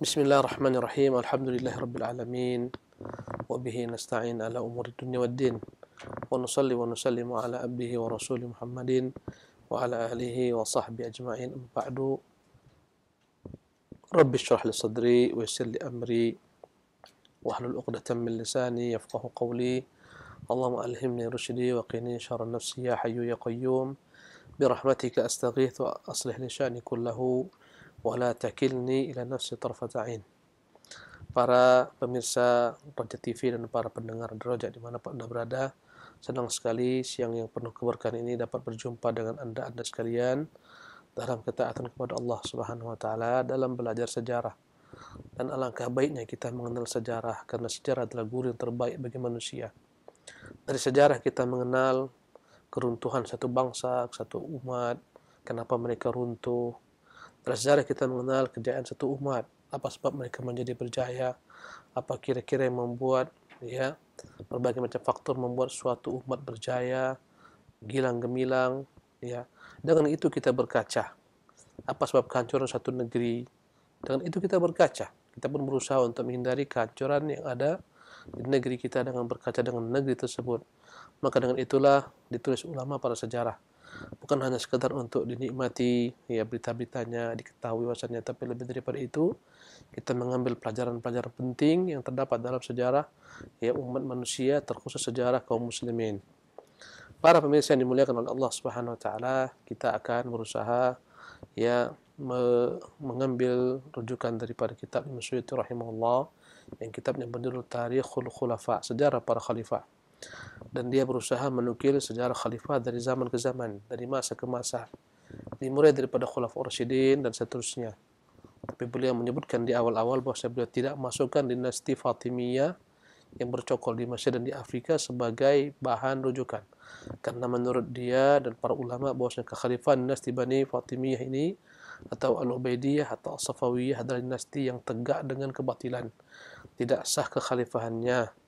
بسم الله الرحمن الرحيم الحمد لله رب العالمين وبه نستعين على أمور الدنيا والدين ونصلي ونسلم على أبيه ورسول محمد وعلى آله وصحبه أجمعين أما بعد رب اشرح لي صدري ويسر لي أمري واحلل عقدة من لساني يفقه قولي اللهم ألهمني رشدي وقني شر نفسي يا حي يا قيوم برحمتك أستغيث وأصلح لي شأني كله wala takilni ila nafsi tarfata ain para pemirsa Raja TV dan para pendengar Raja di mana Anda berada senang sekali siang yang penuh keberkahan ini dapat berjumpa dengan Anda Anda sekalian dalam ketaatan kepada Allah Subhanahu wa taala dalam belajar sejarah dan alangkah baiknya kita mengenal sejarah karena sejarah adalah guru yang terbaik bagi manusia dari sejarah kita mengenal keruntuhan satu bangsa, satu umat, kenapa mereka runtuh, Oleh sejarah kita mengenal kejayaan satu umat. Apa sebab mereka menjadi berjaya? Apa kira-kira yang membuat ya berbagai macam faktor membuat suatu umat berjaya, gilang gemilang, ya. Dengan itu kita berkaca. Apa sebab kehancuran satu negeri? Dengan itu kita berkaca. Kita pun berusaha untuk menghindari kehancuran yang ada di negeri kita dengan berkaca dengan negeri tersebut. Maka dengan itulah ditulis ulama pada sejarah. bukan hanya sekedar untuk dinikmati ya berita-beritanya diketahui wawasannya tapi lebih daripada itu kita mengambil pelajaran-pelajaran penting yang terdapat dalam sejarah ya umat manusia terkhusus sejarah kaum muslimin para pemirsa yang dimuliakan oleh Allah Subhanahu wa taala kita akan berusaha ya me- mengambil rujukan daripada kitab Ibnu Suyuti rahimahullah yang kitabnya berjudul Tarikhul Khulafa sejarah para khalifah dan dia berusaha menukil sejarah khalifah dari zaman ke zaman, dari masa ke masa. Dimulai daripada Khulafaur Rasyidin dan seterusnya. Tapi beliau menyebutkan di awal-awal bahawa beliau tidak masukkan dinasti Fatimiyah yang bercokol di Mesir dan di Afrika sebagai bahan rujukan. Karena menurut dia dan para ulama bahawa kekhalifahan dinasti Bani Fatimiyah ini atau Al-Ubaidiyah atau Al-Safawiyah adalah dinasti yang tegak dengan kebatilan. Tidak sah kekhalifahannya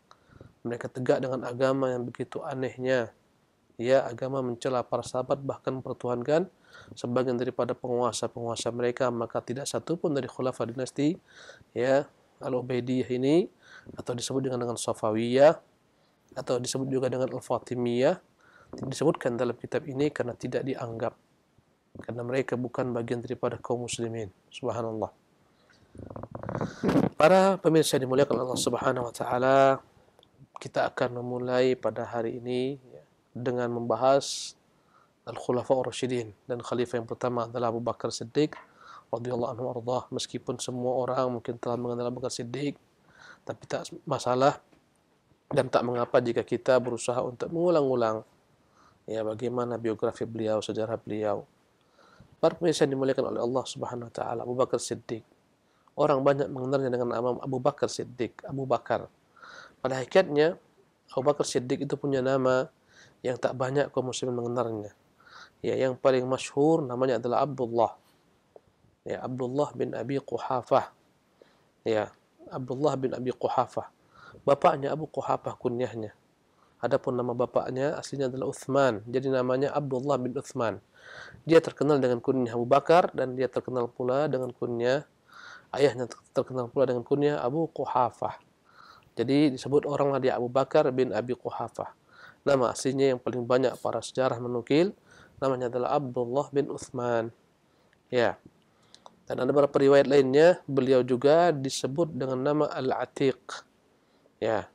mereka tegak dengan agama yang begitu anehnya ya agama mencela para sahabat bahkan pertuhankan sebagian daripada penguasa-penguasa mereka maka tidak satu pun dari khulafah dinasti ya Al-Ubaidiyah ini atau disebut dengan dengan Safawiyah atau disebut juga dengan Al-Fatimiyah disebutkan dalam kitab ini karena tidak dianggap karena mereka bukan bagian daripada kaum muslimin subhanallah para pemirsa dimuliakan Allah subhanahu wa ta'ala kita akan memulai pada hari ini ya, dengan membahas Al-Khulafa Ar-Rashidin dan khalifah yang pertama adalah Abu Bakar Siddiq radhiyallahu anhu ardhah meskipun semua orang mungkin telah mengenal Abu Bakar Siddiq tapi tak masalah dan tak mengapa jika kita berusaha untuk mengulang-ulang ya bagaimana biografi beliau sejarah beliau para pemirsa yang dimuliakan oleh Allah Subhanahu wa taala Abu Bakar Siddiq orang banyak mengenalnya dengan nama Abu Bakar Siddiq Abu Bakar pada hakikatnya, Abu Bakar Siddiq itu punya nama yang tak banyak kaum muslimin mengenalnya. Ya, yang paling masyhur namanya adalah Abdullah. Ya, Abdullah bin Abi Quhafah. Ya, Abdullah bin Abi Quhafah. Bapaknya Abu Quhafah kunyahnya. Adapun nama bapaknya aslinya adalah Uthman. Jadi namanya Abdullah bin Uthman. Dia terkenal dengan kunyah Abu Bakar dan dia terkenal pula dengan kunyah ayahnya terkenal pula dengan kunyah Abu Quhafah. Jadi disebut orang dia Abu Bakar bin Abi Quhafah. Nama aslinya yang paling banyak para sejarah menukil namanya adalah Abdullah bin Uthman. Ya. Dan ada beberapa riwayat lainnya beliau juga disebut dengan nama Al-Atiq. Ya.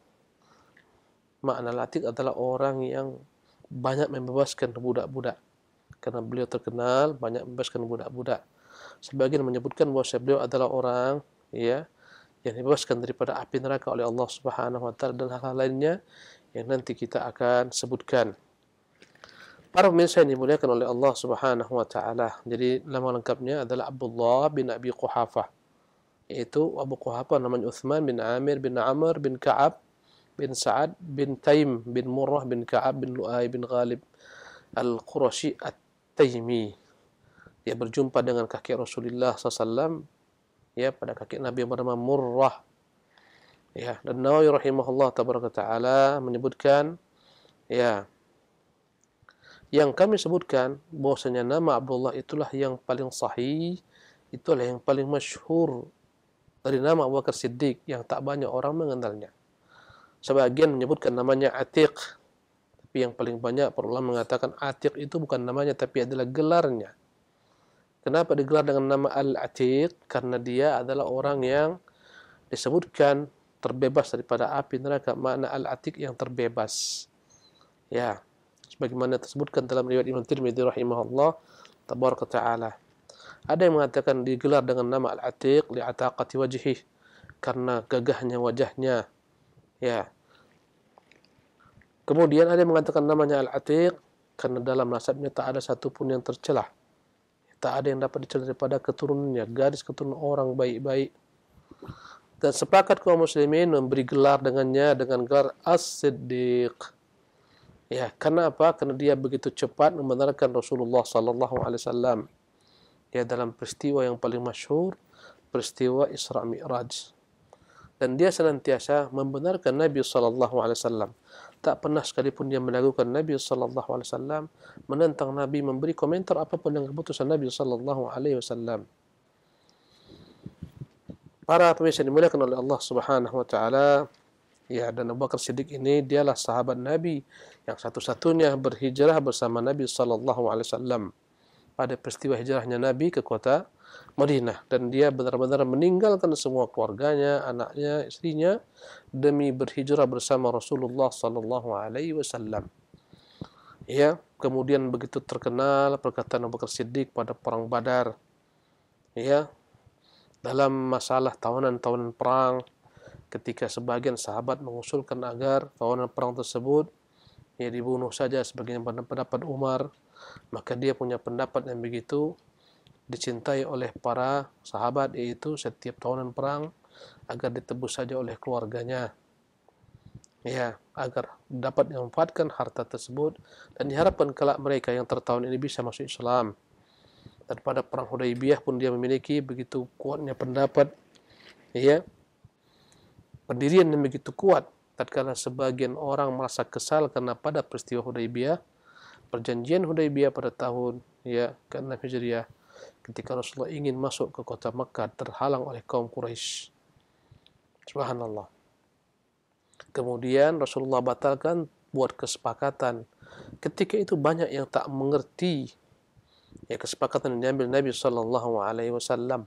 Makna Al-Atiq adalah orang yang banyak membebaskan budak-budak. Karena beliau terkenal banyak membebaskan budak-budak. Sebagian menyebutkan bahawa beliau adalah orang ya, yang dibebaskan daripada api neraka oleh Allah Subhanahu wa taala dan hal-hal lainnya yang nanti kita akan sebutkan. Para pemirsa yang dimuliakan oleh Allah Subhanahu wa taala. Jadi nama lengkapnya adalah Abdullah bin Abi Quhafah. Itu Abu Quhafah namanya Uthman bin Amir bin Amr bin Ka'ab bin Sa'ad bin Taim bin Murrah bin Ka'ab bin Lu'ay bin Ghalib Al-Qurashi At-Taymi. Dia berjumpa dengan kaki Rasulullah SAW ya pada kaki Nabi bernama Murrah. Ya, dan Nawawi rahimahullah tabaraka taala menyebutkan ya yang kami sebutkan bahwasanya nama Abdullah itulah yang paling sahih, itulah yang paling masyhur dari nama Abu Bakar Siddiq yang tak banyak orang mengenalnya. Sebagian menyebutkan namanya Atiq, tapi yang paling banyak perulang mengatakan Atiq itu bukan namanya tapi adalah gelarnya. Kenapa digelar dengan nama Al-Atiq? Karena dia adalah orang yang disebutkan terbebas daripada api neraka. Makna Al-Atiq yang terbebas. Ya. Sebagaimana tersebutkan dalam riwayat Imam Tirmidhi rahimahullah. Tabaraka ta'ala. Ada yang mengatakan digelar dengan nama Al-Atiq li'ataqati wajihih. Karena gagahnya wajahnya. Ya. Kemudian ada yang mengatakan namanya Al-Atiq. Karena dalam nasabnya tak ada satupun yang tercelah tak ada yang dapat dicela daripada keturunannya garis keturunan orang baik-baik dan sepakat kaum muslimin memberi gelar dengannya dengan gelar as-siddiq ya karena apa karena dia begitu cepat membenarkan Rasulullah sallallahu alaihi wasallam ya dalam peristiwa yang paling masyhur peristiwa Isra Mi'raj dan dia senantiasa membenarkan Nabi sallallahu alaihi wasallam tak pernah sekalipun dia melakukan Nabi sallallahu alaihi wasallam menentang Nabi memberi komentar apapun dengan keputusan Nabi sallallahu alaihi wasallam Para pemirsa yang dimuliakan oleh Allah Subhanahu wa taala ya dan Abu Bakar Siddiq ini dialah sahabat Nabi yang satu-satunya berhijrah bersama Nabi sallallahu alaihi wasallam pada peristiwa hijrahnya Nabi ke kota Madinah dan dia benar-benar meninggalkan semua keluarganya, anaknya, istrinya demi berhijrah bersama Rasulullah sallallahu alaihi wasallam. Ya, kemudian begitu terkenal perkataan Abu Bakar Siddiq pada perang Badar. Ya. Dalam masalah tawanan-tawanan perang ketika sebagian sahabat mengusulkan agar tawanan perang tersebut ya dibunuh saja sebagaimana pendapat Umar, maka dia punya pendapat yang begitu dicintai oleh para sahabat yaitu setiap tahunan perang agar ditebus saja oleh keluarganya ya agar dapat memanfaatkan harta tersebut dan diharapkan kelak mereka yang tertahun ini bisa masuk Islam dan pada perang Hudaibiyah pun dia memiliki begitu kuatnya pendapat ya pendirian yang begitu kuat tatkala sebagian orang merasa kesal karena pada peristiwa Hudaibiyah perjanjian Hudaibiyah pada tahun ya karena 6 Hijriah ketika Rasulullah ingin masuk ke kota Mekah terhalang oleh kaum Quraisy. Subhanallah. Kemudian Rasulullah batalkan buat kesepakatan. Ketika itu banyak yang tak mengerti ya kesepakatan yang diambil Nabi Shallallahu Alaihi Wasallam.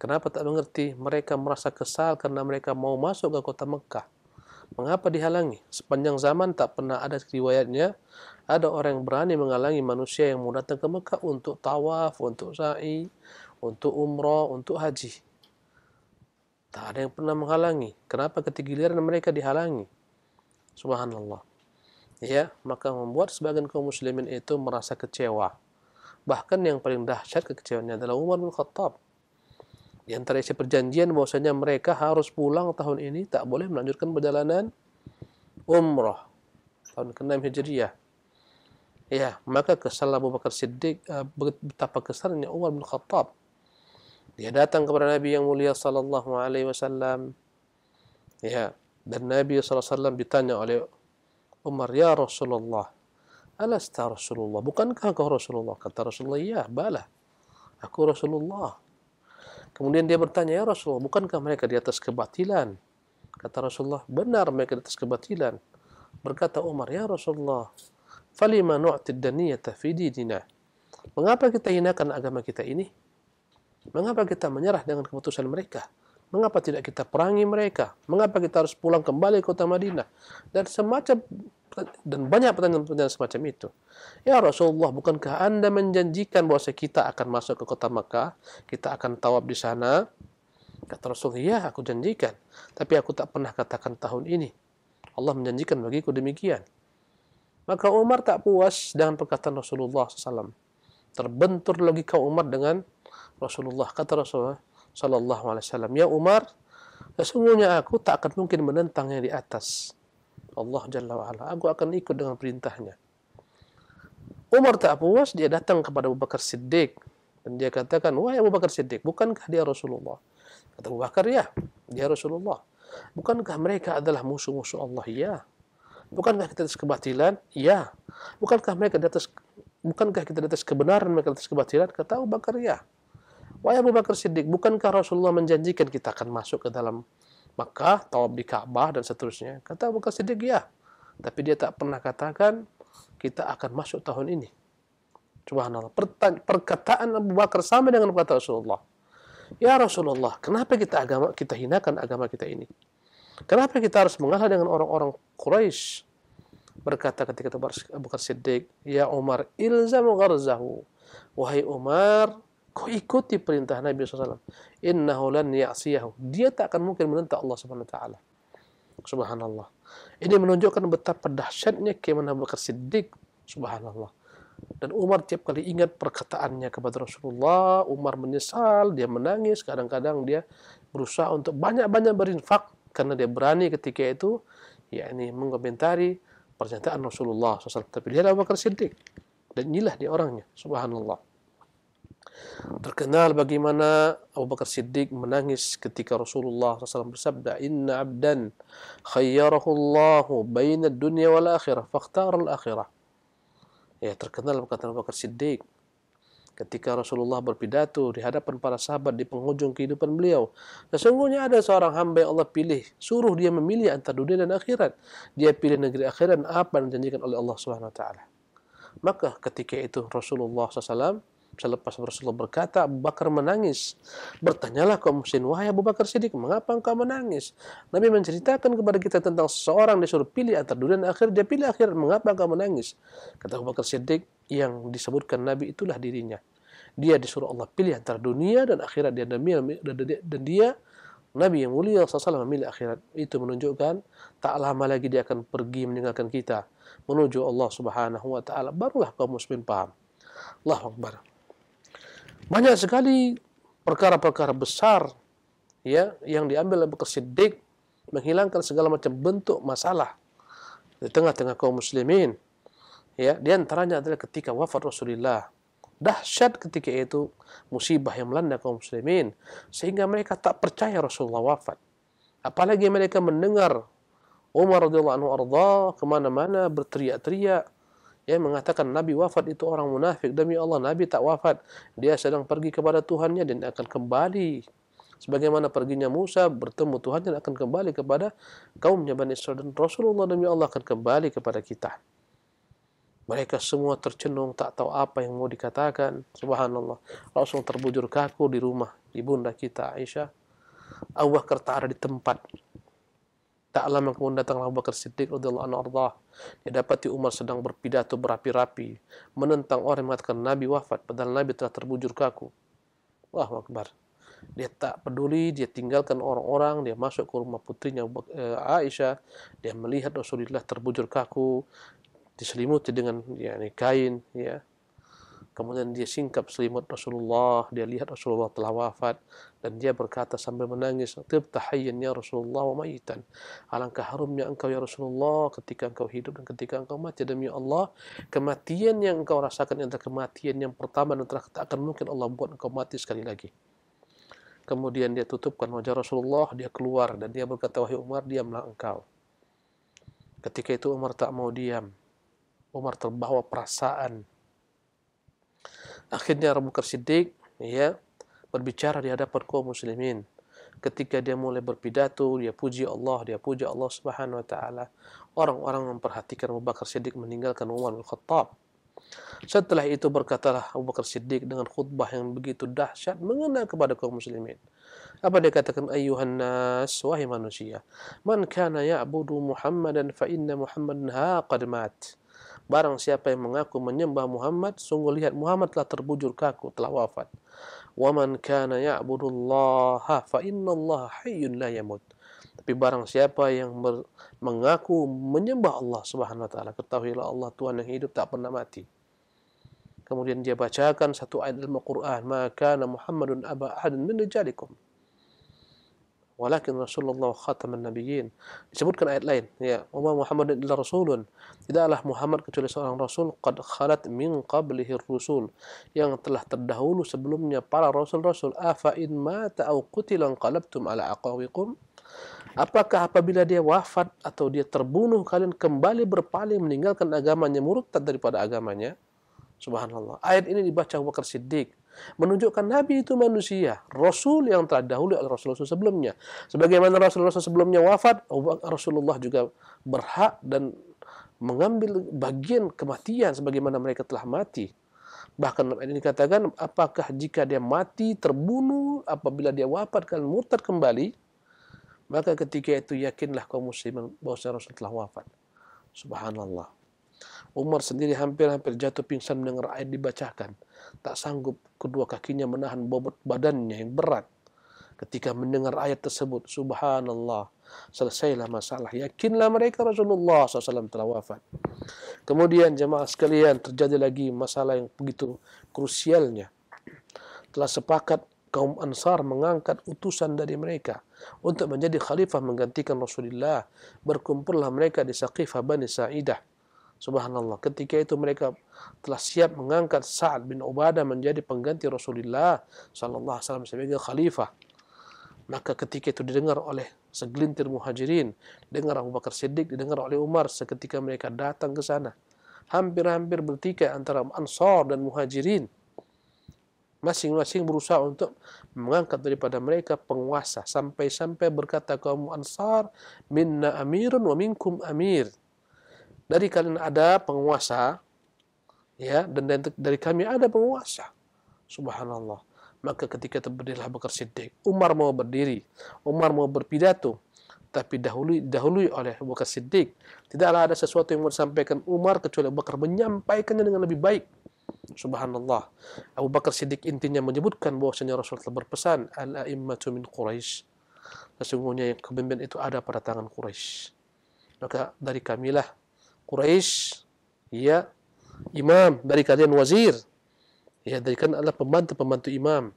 Kenapa tak mengerti? Mereka merasa kesal karena mereka mau masuk ke kota Mekah. Mengapa dihalangi? Sepanjang zaman tak pernah ada riwayatnya ada orang yang berani menghalangi manusia yang mau datang ke Mekah untuk tawaf, untuk sa'i, untuk umrah, untuk haji. Tak ada yang pernah menghalangi. Kenapa ketigiliran mereka dihalangi? Subhanallah. Ya, maka membuat sebagian kaum muslimin itu merasa kecewa. Bahkan yang paling dahsyat kekecewaannya adalah Umar bin Khattab. Di antara isi perjanjian bahwasanya mereka harus pulang tahun ini tak boleh melanjutkan perjalanan umrah tahun ke-6 Hijriah. Ya, maka kesalahan Abu Bakar Siddiq eh, betapa kesalahannya Umar bin Khattab. Dia datang kepada Nabi yang mulia sallallahu alaihi wasallam. Ya, dan Nabi sallallahu alaihi wasallam ditanya oleh Umar, "Ya Rasulullah, alasta Rasulullah? Bukankah kau Rasulullah?" Kata Rasulullah, "Ya, bala. Aku Rasulullah." Kemudian dia bertanya, "Ya Rasulullah, bukankah mereka di atas kebatilan?" Kata Rasulullah, "Benar mereka di atas kebatilan." Berkata Umar, "Ya Rasulullah, falima nu'ti daniyata fi dinina mengapa kita hinakan agama kita ini mengapa kita menyerah dengan keputusan mereka mengapa tidak kita perangi mereka mengapa kita harus pulang kembali ke kota Madinah dan semacam dan banyak pertanyaan-pertanyaan semacam itu. Ya Rasulullah, bukankah anda menjanjikan bahawa kita akan masuk ke kota Mekah, kita akan tawab di sana? Kata Rasulullah, ya aku janjikan. Tapi aku tak pernah katakan tahun ini. Allah menjanjikan bagiku demikian. Maka Umar tak puas dengan perkataan Rasulullah SAW. Terbentur logika Umar dengan Rasulullah. Kata Rasulullah SAW, Ya Umar, sesungguhnya aku tak akan mungkin menentang yang di atas. Allah Jalla wa'ala. Aku akan ikut dengan perintahnya. Umar tak puas, dia datang kepada Abu Bakar Siddiq. Dan dia katakan, wahai Abu Bakar Siddiq, bukankah dia Rasulullah? Kata Abu Bakar, ya, dia Rasulullah. Bukankah mereka adalah musuh-musuh Allah? Ya, bukankah kita di atas kebatilan? Ya. Bukankah mereka di atas bukankah kita di atas kebenaran mereka di atas kebatilan? Kata Abu Bakar, ya. Wahai Abu Bakar Siddiq, bukankah Rasulullah menjanjikan kita akan masuk ke dalam Makkah, tawab di Ka'bah dan seterusnya? Kata Abu Bakar Siddiq, ya. Tapi dia tak pernah katakan kita akan masuk tahun ini. Subhanallah. Perkataan Abu Bakar sama dengan kata Rasulullah. Ya Rasulullah, kenapa kita agama kita hinakan agama kita ini? Kenapa kita harus mengalah dengan orang-orang Quraisy? Berkata ketika itu Bukar Siddiq, Ya Umar, ilzamu gharzahu. Wahai Umar, kau ikuti perintah Nabi SAW. Innahu lan ya'siyahu. Dia tak akan mungkin menentang Allah SWT. Subhanallah. Ini menunjukkan betapa dahsyatnya keimanan Abu Bakar Siddiq. Subhanallah. Dan Umar tiap kali ingat perkataannya kepada Rasulullah. Umar menyesal, dia menangis. Kadang-kadang dia berusaha untuk banyak-banyak berinfak karena dia berani ketika itu yakni mengomentari pernyataan Rasulullah SAW. Tapi dia Abu Bakar Siddiq. Dan inilah dia orangnya. Subhanallah. Terkenal bagaimana Abu Bakar Siddiq menangis ketika Rasulullah SAW bersabda Inna abdan khayyarahu Allahu bayna dunia wal akhirah Fakhtar al akhirah Ya terkenal perkataan Abu Bakar Siddiq ketika Rasulullah berpidato di hadapan para sahabat di penghujung kehidupan beliau. Sesungguhnya ada seorang hamba yang Allah pilih, suruh dia memilih antara dunia dan akhirat. Dia pilih negeri akhirat apa yang dijanjikan oleh Allah Subhanahu wa taala. Maka ketika itu Rasulullah SAW. Selepas Rasulullah berkata, Abu Bakar menangis. Bertanyalah kaum muslimin, wahai Abu Bakar Siddiq, mengapa engkau menangis? Nabi menceritakan kepada kita tentang seorang disuruh pilih antara dunia dan akhir, dia pilih akhir, mengapa engkau menangis? Kata Abu Bakar Siddiq, yang disebutkan Nabi itulah dirinya. Dia disuruh Allah pilih antara dunia dan akhirat, dia demi, dan dia Nabi yang mulia SAW memilih akhirat itu menunjukkan tak lama lagi dia akan pergi meninggalkan kita menuju Allah Subhanahu wa taala barulah kaum muslimin paham Allahu akbar banyak sekali perkara-perkara besar ya yang diambil oleh kesidik menghilangkan segala macam bentuk masalah di tengah-tengah kaum muslimin ya di antaranya adalah ketika wafat Rasulullah dahsyat ketika itu musibah yang melanda kaum muslimin sehingga mereka tak percaya Rasulullah wafat apalagi mereka mendengar Umar radhiyallahu anhu arda kemana-mana berteriak-teriak yang mengatakan Nabi wafat itu orang munafik demi Allah Nabi tak wafat dia sedang pergi kepada Tuhannya dan akan kembali sebagaimana perginya Musa bertemu Tuhannya dan akan kembali kepada kaumnya Bani Israel dan Rasulullah demi Allah akan kembali kepada kita mereka semua tercenung tak tahu apa yang mau dikatakan subhanallah Rasul terbujur kaku di rumah ibunda kita Aisyah Allah kerta ada di tempat tak lama kemudian datanglah Abu Bakar Siddiq radhiyallahu anhu arda. Dia dapati Umar sedang berpidato berapi-rapi menentang orang yang mengatakan Nabi wafat padahal Nabi telah terbujur kaku. Wah, Akbar. Dia tak peduli, dia tinggalkan orang-orang, dia masuk ke rumah putrinya eh, Aisyah, dia melihat Rasulullah terbujur kaku, diselimuti dengan yakni kain, ya. Yeah. Kemudian dia singkap selimut Rasulullah, dia lihat Rasulullah telah wafat dan dia berkata sambil menangis, "Tabtahayyan ya Rasulullah wa mayitan." Alangkah harumnya engkau ya Rasulullah ketika engkau hidup dan ketika engkau mati demi Allah, kematian yang engkau rasakan adalah kematian yang pertama dan tak akan mungkin Allah buat engkau mati sekali lagi. Kemudian dia tutupkan wajah Rasulullah, dia keluar dan dia berkata, "Wahai Umar, diamlah engkau." Ketika itu Umar tak mau diam. Umar terbawa perasaan Akhirnya Abu Bakar Siddiq ya berbicara di hadapan kaum muslimin. Ketika dia mulai berpidato, dia puji Allah, dia puji Allah Subhanahu wa taala. Orang-orang memperhatikan Abu Bakar Siddiq meninggalkan Umar bin Khattab. Setelah itu berkatalah Abu Bakar Siddiq dengan khutbah yang begitu dahsyat mengena kepada kaum muslimin. Apa dia katakan ayuhan nas wahai manusia man kana ya'budu muhammadan fa inna muhammadan haqad mat. Barang siapa yang mengaku menyembah Muhammad, sungguh lihat Muhammad telah terbujur kaku, telah wafat. Waman kana ya'budu fa inna Allah hayyun la yamut. Tapi barang siapa yang mengaku menyembah Allah Subhanahu wa taala, ketahuilah Allah Tuhan yang hidup tak pernah mati. Kemudian dia bacakan satu ayat Al-Qur'an, "Maka Muhammadun aba ahadun min rijalikum." Walakin Rasulullah khataman nabiyyin. Disebutkan ayat lain, ya, "Umma Muhammad illa rasulun." Tidaklah Muhammad kecuali seorang rasul qad khalat min qablihi rusul yang telah terdahulu sebelumnya para rasul-rasul. Afa in mata aw qutila qalabtum ala aqawiqum? Apakah apabila dia wafat atau dia terbunuh kalian kembali berpaling meninggalkan agamanya murtad daripada agamanya? Subhanallah. Ayat ini dibaca Abu Bakar Siddiq menunjukkan Nabi itu manusia, Rasul yang terdahulu adalah Rasul-Rasul sebelumnya. Sebagaimana Rasul-Rasul sebelumnya wafat, Rasulullah juga berhak dan mengambil bagian kematian sebagaimana mereka telah mati. Bahkan ini dikatakan, apakah jika dia mati, terbunuh, apabila dia wafat, kalian mutar kembali, maka ketika itu yakinlah kaum muslimin bahwa Rasul telah wafat. Subhanallah. Umar sendiri hampir-hampir jatuh pingsan mendengar ayat dibacakan. Tak sanggup kedua kakinya menahan bobot badannya yang berat. Ketika mendengar ayat tersebut, Subhanallah, selesailah masalah. Yakinlah mereka Rasulullah SAW telah wafat. Kemudian jemaah sekalian terjadi lagi masalah yang begitu krusialnya. Telah sepakat kaum Ansar mengangkat utusan dari mereka untuk menjadi khalifah menggantikan Rasulullah. Berkumpullah mereka di Saqifah Bani Sa'idah. Subhanallah. Ketika itu mereka telah siap mengangkat Sa'ad bin Ubadah menjadi pengganti Rasulullah sallallahu alaihi wasallam sebagai khalifah. Maka ketika itu didengar oleh segelintir muhajirin, dengar Abu Bakar Siddiq, didengar oleh Umar seketika mereka datang ke sana. Hampir-hampir bertikai antara Ansar dan muhajirin. Masing-masing berusaha untuk mengangkat daripada mereka penguasa. Sampai-sampai berkata kaum Ansar, Minna amirun wa minkum amir dari kalian ada penguasa ya dan dari kami ada penguasa subhanallah maka ketika terberdirilah Bakar Siddiq Umar mau berdiri Umar mau berpidato tapi dahului dahului oleh Abu Bakar Siddiq tidaklah ada sesuatu yang mau disampaikan Umar kecuali Abu Bakar menyampaikannya dengan lebih baik subhanallah Abu Bakar Siddiq intinya menyebutkan bahwasanya Rasul telah berpesan al aimmatu min quraish sesungguhnya yang kepemimpinan itu ada pada tangan Quraisy maka dari kamilah Quraisy ia imam dari kalian wazir ya dari kalian adalah pembantu pembantu imam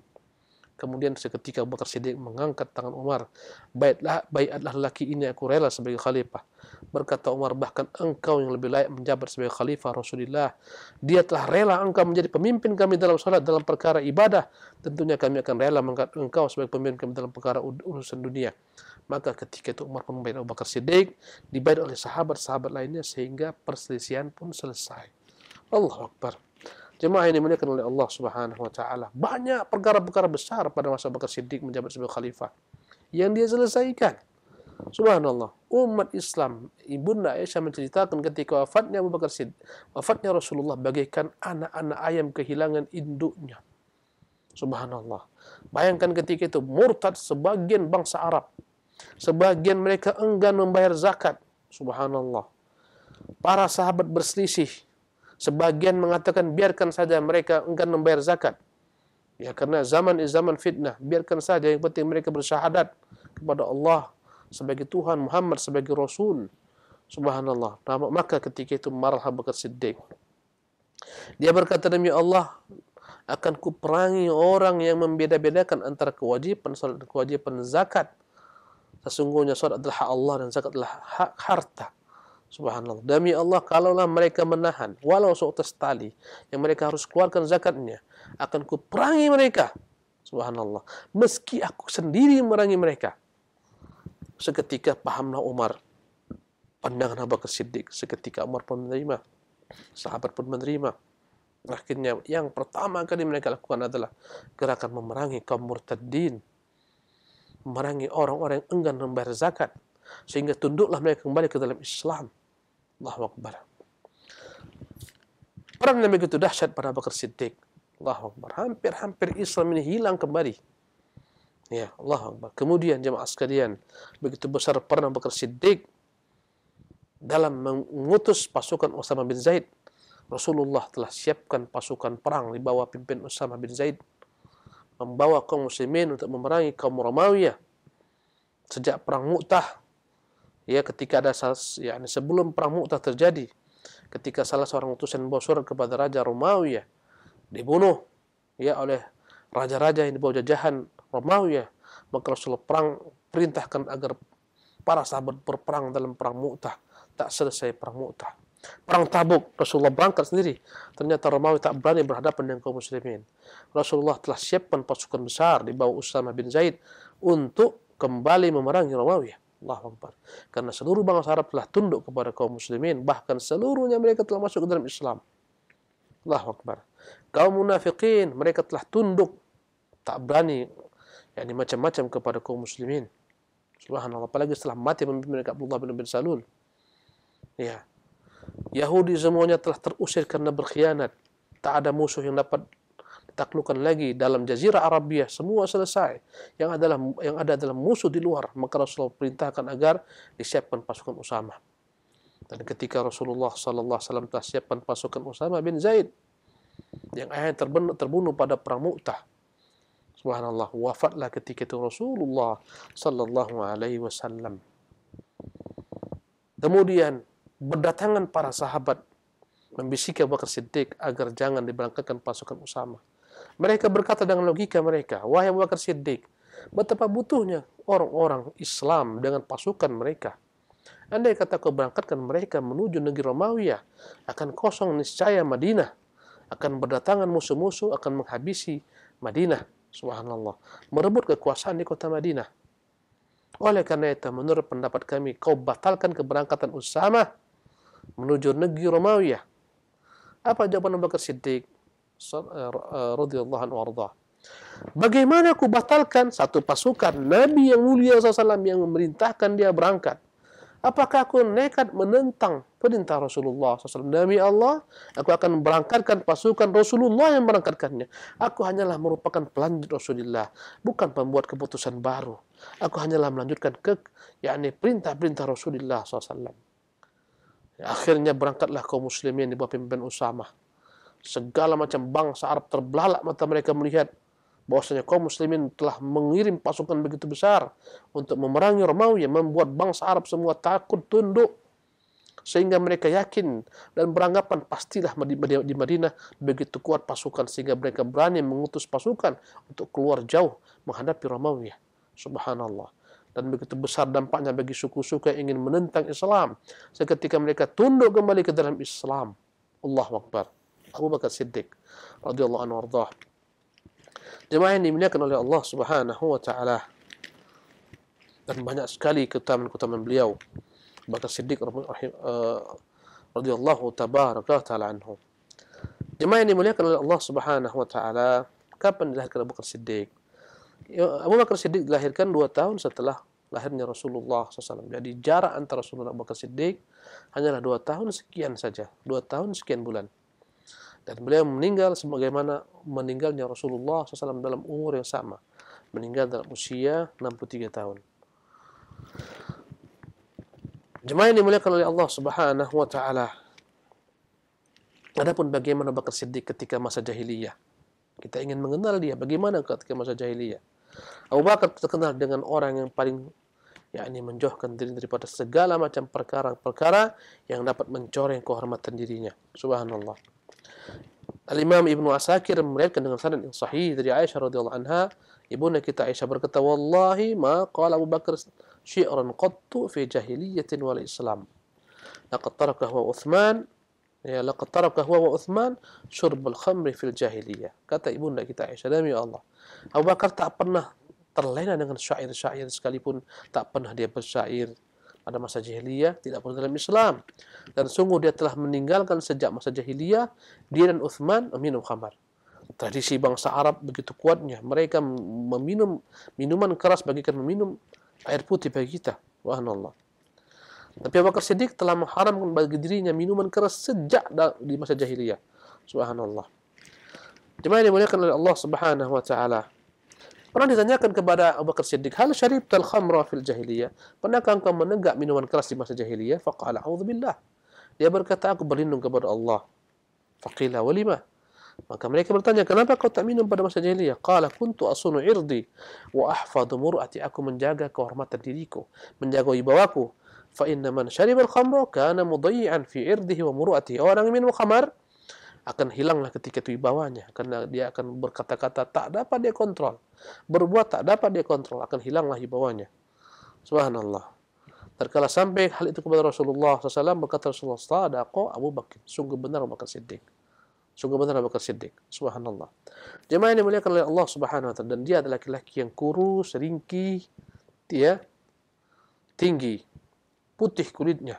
kemudian seketika Abu Bakar Siddiq mengangkat tangan Umar baiklah baiklah lelaki ini aku rela sebagai khalifah berkata Umar bahkan engkau yang lebih layak menjabat sebagai khalifah Rasulullah dia telah rela engkau menjadi pemimpin kami dalam salat dalam perkara ibadah tentunya kami akan rela mengangkat engkau sebagai pemimpin kami dalam perkara urusan dunia Maka ketika itu Umar pun membayar Abu Bakar Siddiq, dibayar oleh sahabat-sahabat lainnya sehingga perselisihan pun selesai. Allah Akbar. Jemaah ini dimuliakan oleh Allah Subhanahu wa taala. Banyak perkara-perkara besar pada masa Abu Bakar Siddiq menjabat sebagai khalifah yang dia selesaikan. Subhanallah. Umat Islam, Ibunda Aisyah menceritakan ketika wafatnya Abu Bakar Siddiq, wafatnya Rasulullah bagaikan anak-anak ayam kehilangan induknya. Subhanallah. Bayangkan ketika itu murtad sebagian bangsa Arab Sebagian mereka enggan membayar zakat. Subhanallah. Para sahabat berselisih. Sebagian mengatakan biarkan saja mereka enggan membayar zakat. Ya karena zaman zaman fitnah. Biarkan saja yang penting mereka bersyahadat kepada Allah sebagai Tuhan Muhammad sebagai Rasul. Subhanallah. maka ketika itu marhab bakar siddiq. Dia berkata demi Allah akan kuperangi orang yang membeda-bedakan antara kewajiban salat kewajiban zakat sesungguhnya solat adalah hak Allah dan zakat adalah hak harta. Subhanallah. Demi Allah, kalaulah mereka menahan, walau seutas tali, yang mereka harus keluarkan zakatnya, akan kuperangi mereka. Subhanallah. Meski aku sendiri merangi mereka. Seketika pahamlah Umar, pandangan Abu Bakar Siddiq, seketika Umar pun menerima, sahabat pun menerima. Akhirnya yang pertama kali mereka lakukan adalah gerakan memerangi kaum murtadin, merangi orang-orang yang enggan membayar zakat sehingga tunduklah mereka kembali ke dalam Islam. Allahu Akbar. Perang yang begitu dahsyat pada Bakar Siddiq. Allahu Akbar. Hampir-hampir Islam ini hilang kembali. Ya, Allah Akbar. Kemudian jemaah sekalian, begitu besar perang Bakar Siddiq dalam mengutus pasukan Osama bin Zaid. Rasulullah telah siapkan pasukan perang di bawah pimpin Osama bin Zaid membawa kaum muslimin untuk memerangi kaum Romawi ya. sejak perang Mu'tah ya ketika ada yakni sebelum perang Mu'tah terjadi ketika salah seorang utusan membawa surat kepada raja Romawi ya, dibunuh ya oleh raja-raja yang dibawa jajahan Romawi ya. maka Rasulullah perang perintahkan agar para sahabat berperang dalam perang Mu'tah tak selesai perang Mu'tah Perang Tabuk, Rasulullah berangkat sendiri. Ternyata Romawi tak berani berhadapan dengan kaum muslimin. Rasulullah telah siapkan pasukan besar di bawah Usama bin Zaid untuk kembali memerangi Romawi. Allah Akbar. Karena seluruh bangsa Arab telah tunduk kepada kaum muslimin, bahkan seluruhnya mereka telah masuk ke dalam Islam. Allah Akbar. Kaum munafikin, mereka telah tunduk, tak berani, yakni macam-macam kepada kaum muslimin. Subhanallah, apalagi setelah mati memimpin mereka Abdullah bin Abdul Salul. Ya, Yahudi semuanya telah terusir karena berkhianat. Tak ada musuh yang dapat ditaklukkan lagi dalam jazirah Arabia. Semua selesai. Yang adalah yang ada adalah musuh di luar. Maka Rasulullah perintahkan agar disiapkan pasukan Usama. Dan ketika Rasulullah sallallahu alaihi wasallam siapkan pasukan Usama bin Zaid yang akhirnya terbunuh, terbunuh pada perang Mu'tah. Subhanallah, wafatlah ketika itu Rasulullah sallallahu alaihi wasallam. Kemudian berdatangan para sahabat membisiki Abu Bakar Siddiq agar jangan diberangkatkan pasukan Usama. Mereka berkata dengan logika mereka, wahai Abu Bakar Siddiq, betapa butuhnya orang-orang Islam dengan pasukan mereka. Andai kata kau berangkatkan mereka menuju negeri Romawi, akan kosong niscaya Madinah, akan berdatangan musuh-musuh, akan menghabisi Madinah. Subhanallah, merebut kekuasaan di kota Madinah. Oleh karena itu, menurut pendapat kami, kau batalkan keberangkatan Usama menuju negeri Romawiyah. Apa jawaban Abu Bakar Siddiq? Eh, eh, Radiyallahu anhu Bagaimana aku batalkan satu pasukan Nabi yang mulia SAW yang memerintahkan dia berangkat? Apakah aku nekat menentang perintah Rasulullah SAW? Demi Allah, aku akan berangkatkan pasukan Rasulullah yang berangkatkannya. Aku hanyalah merupakan pelanjut Rasulullah, bukan pembuat keputusan baru. Aku hanyalah melanjutkan ke, iaitu perintah-perintah Rasulullah SAW. Ya, akhirnya berangkatlah kaum muslimin di bawah pimpinan Usama. Segala macam bangsa Arab terbelalak mata mereka melihat bahwasanya kaum muslimin telah mengirim pasukan begitu besar untuk memerangi Romawi yang membuat bangsa Arab semua takut tunduk sehingga mereka yakin dan beranggapan pastilah di Madinah begitu kuat pasukan sehingga mereka berani mengutus pasukan untuk keluar jauh menghadapi Romawi. Subhanallah dan begitu besar dampaknya bagi suku-suku yang ingin menentang Islam seketika mereka tunduk kembali ke dalam Islam Allah Akbar Abu Bakar Siddiq radhiyallahu anhu ardhah jemaah ini dimuliakan oleh Allah Subhanahu wa taala dan banyak sekali ketamen-ketamen beliau Abu Bakar Siddiq eh, radhiyallahu tabaraka taala anhu jemaah ini dimuliakan oleh Allah Subhanahu wa taala kapan dilahirkan Abu Bakar Siddiq ya, Abu Bakar Siddiq dilahirkan dua tahun setelah lahirnya Rasulullah SAW. Jadi jarak antara Rasulullah Abu Bakar Siddiq hanyalah dua tahun sekian saja, dua tahun sekian bulan. Dan beliau meninggal sebagaimana meninggalnya Rasulullah SAW dalam umur yang sama, meninggal dalam usia 63 tahun. Jemaah yang dimuliakan oleh Allah Subhanahu Wa Taala. Adapun bagaimana Bakar Siddiq ketika masa jahiliyah. Kita ingin mengenal dia bagaimana ketika masa jahiliyah. Abu Bakar terkenal dengan orang yang paling yakni menjauhkan diri daripada segala macam perkara-perkara yang dapat mencoreng kehormatan dirinya. Subhanallah. Al Imam Ibnu Asakir meriwayatkan dengan sanad yang sahih dari Aisyah radhiyallahu anha, ibunda kita Aisyah berkata, "Wallahi ma qala Abu Bakar syi'ran qattu fi jahiliyyah wal Islam." Laqad taraka wa Utsman Ya, laqad taraka huwa wa Uthman syurbul khamri fil jahiliyah. Kata ibunda kita Aisyah, demi Allah. Abu Bakar tak pernah terlena dengan syair-syair sekalipun tak pernah dia bersyair pada masa jahiliyah, tidak pernah dalam Islam. Dan sungguh dia telah meninggalkan sejak masa jahiliyah, dia dan Uthman minum khamar. Tradisi bangsa Arab begitu kuatnya. Mereka meminum minuman keras bagikan meminum air putih bagi kita. Wahan Allah. Tapi Abu Bakar Siddiq telah mengharamkan bagi dirinya minuman keras sejak di masa jahiliyah. Subhanallah. Jemaah yang dimuliakan oleh Allah Subhanahu wa taala. Pernah ditanyakan kepada Abu Bakar Siddiq, "Hal syarib tal khamra fil jahiliyah?" Pernahkah engkau menenggak minuman keras di masa jahiliyah? Faqala, "A'udzu billah." Dia berkata, "Aku berlindung kepada Allah." Faqila, "Walima?" Maka mereka bertanya, kenapa kau tak minum pada masa jahiliyah? Qala kuntu asunu irdi wa ahfadu mur'ati aku menjaga kehormatan diriku, menjaga wibawaku. فإن من شرب الخمر كان مضيعا في عرضه ومرؤته orang minum khamar akan hilanglah ketika itu ibawanya karena dia akan berkata-kata tak dapat dia kontrol berbuat tak dapat dia kontrol akan hilanglah ibawanya subhanallah terkala sampai hal itu kepada Rasulullah SAW berkata Rasulullah sadaqo Abu Bakar sungguh benar Abu Bakar Siddiq sungguh benar Abu Bakar Siddiq subhanallah jemaah ini dimuliakan oleh Allah Subhanahu wa taala dan dia adalah laki-laki yang kurus ringkih dia ya, tinggi putih kulitnya.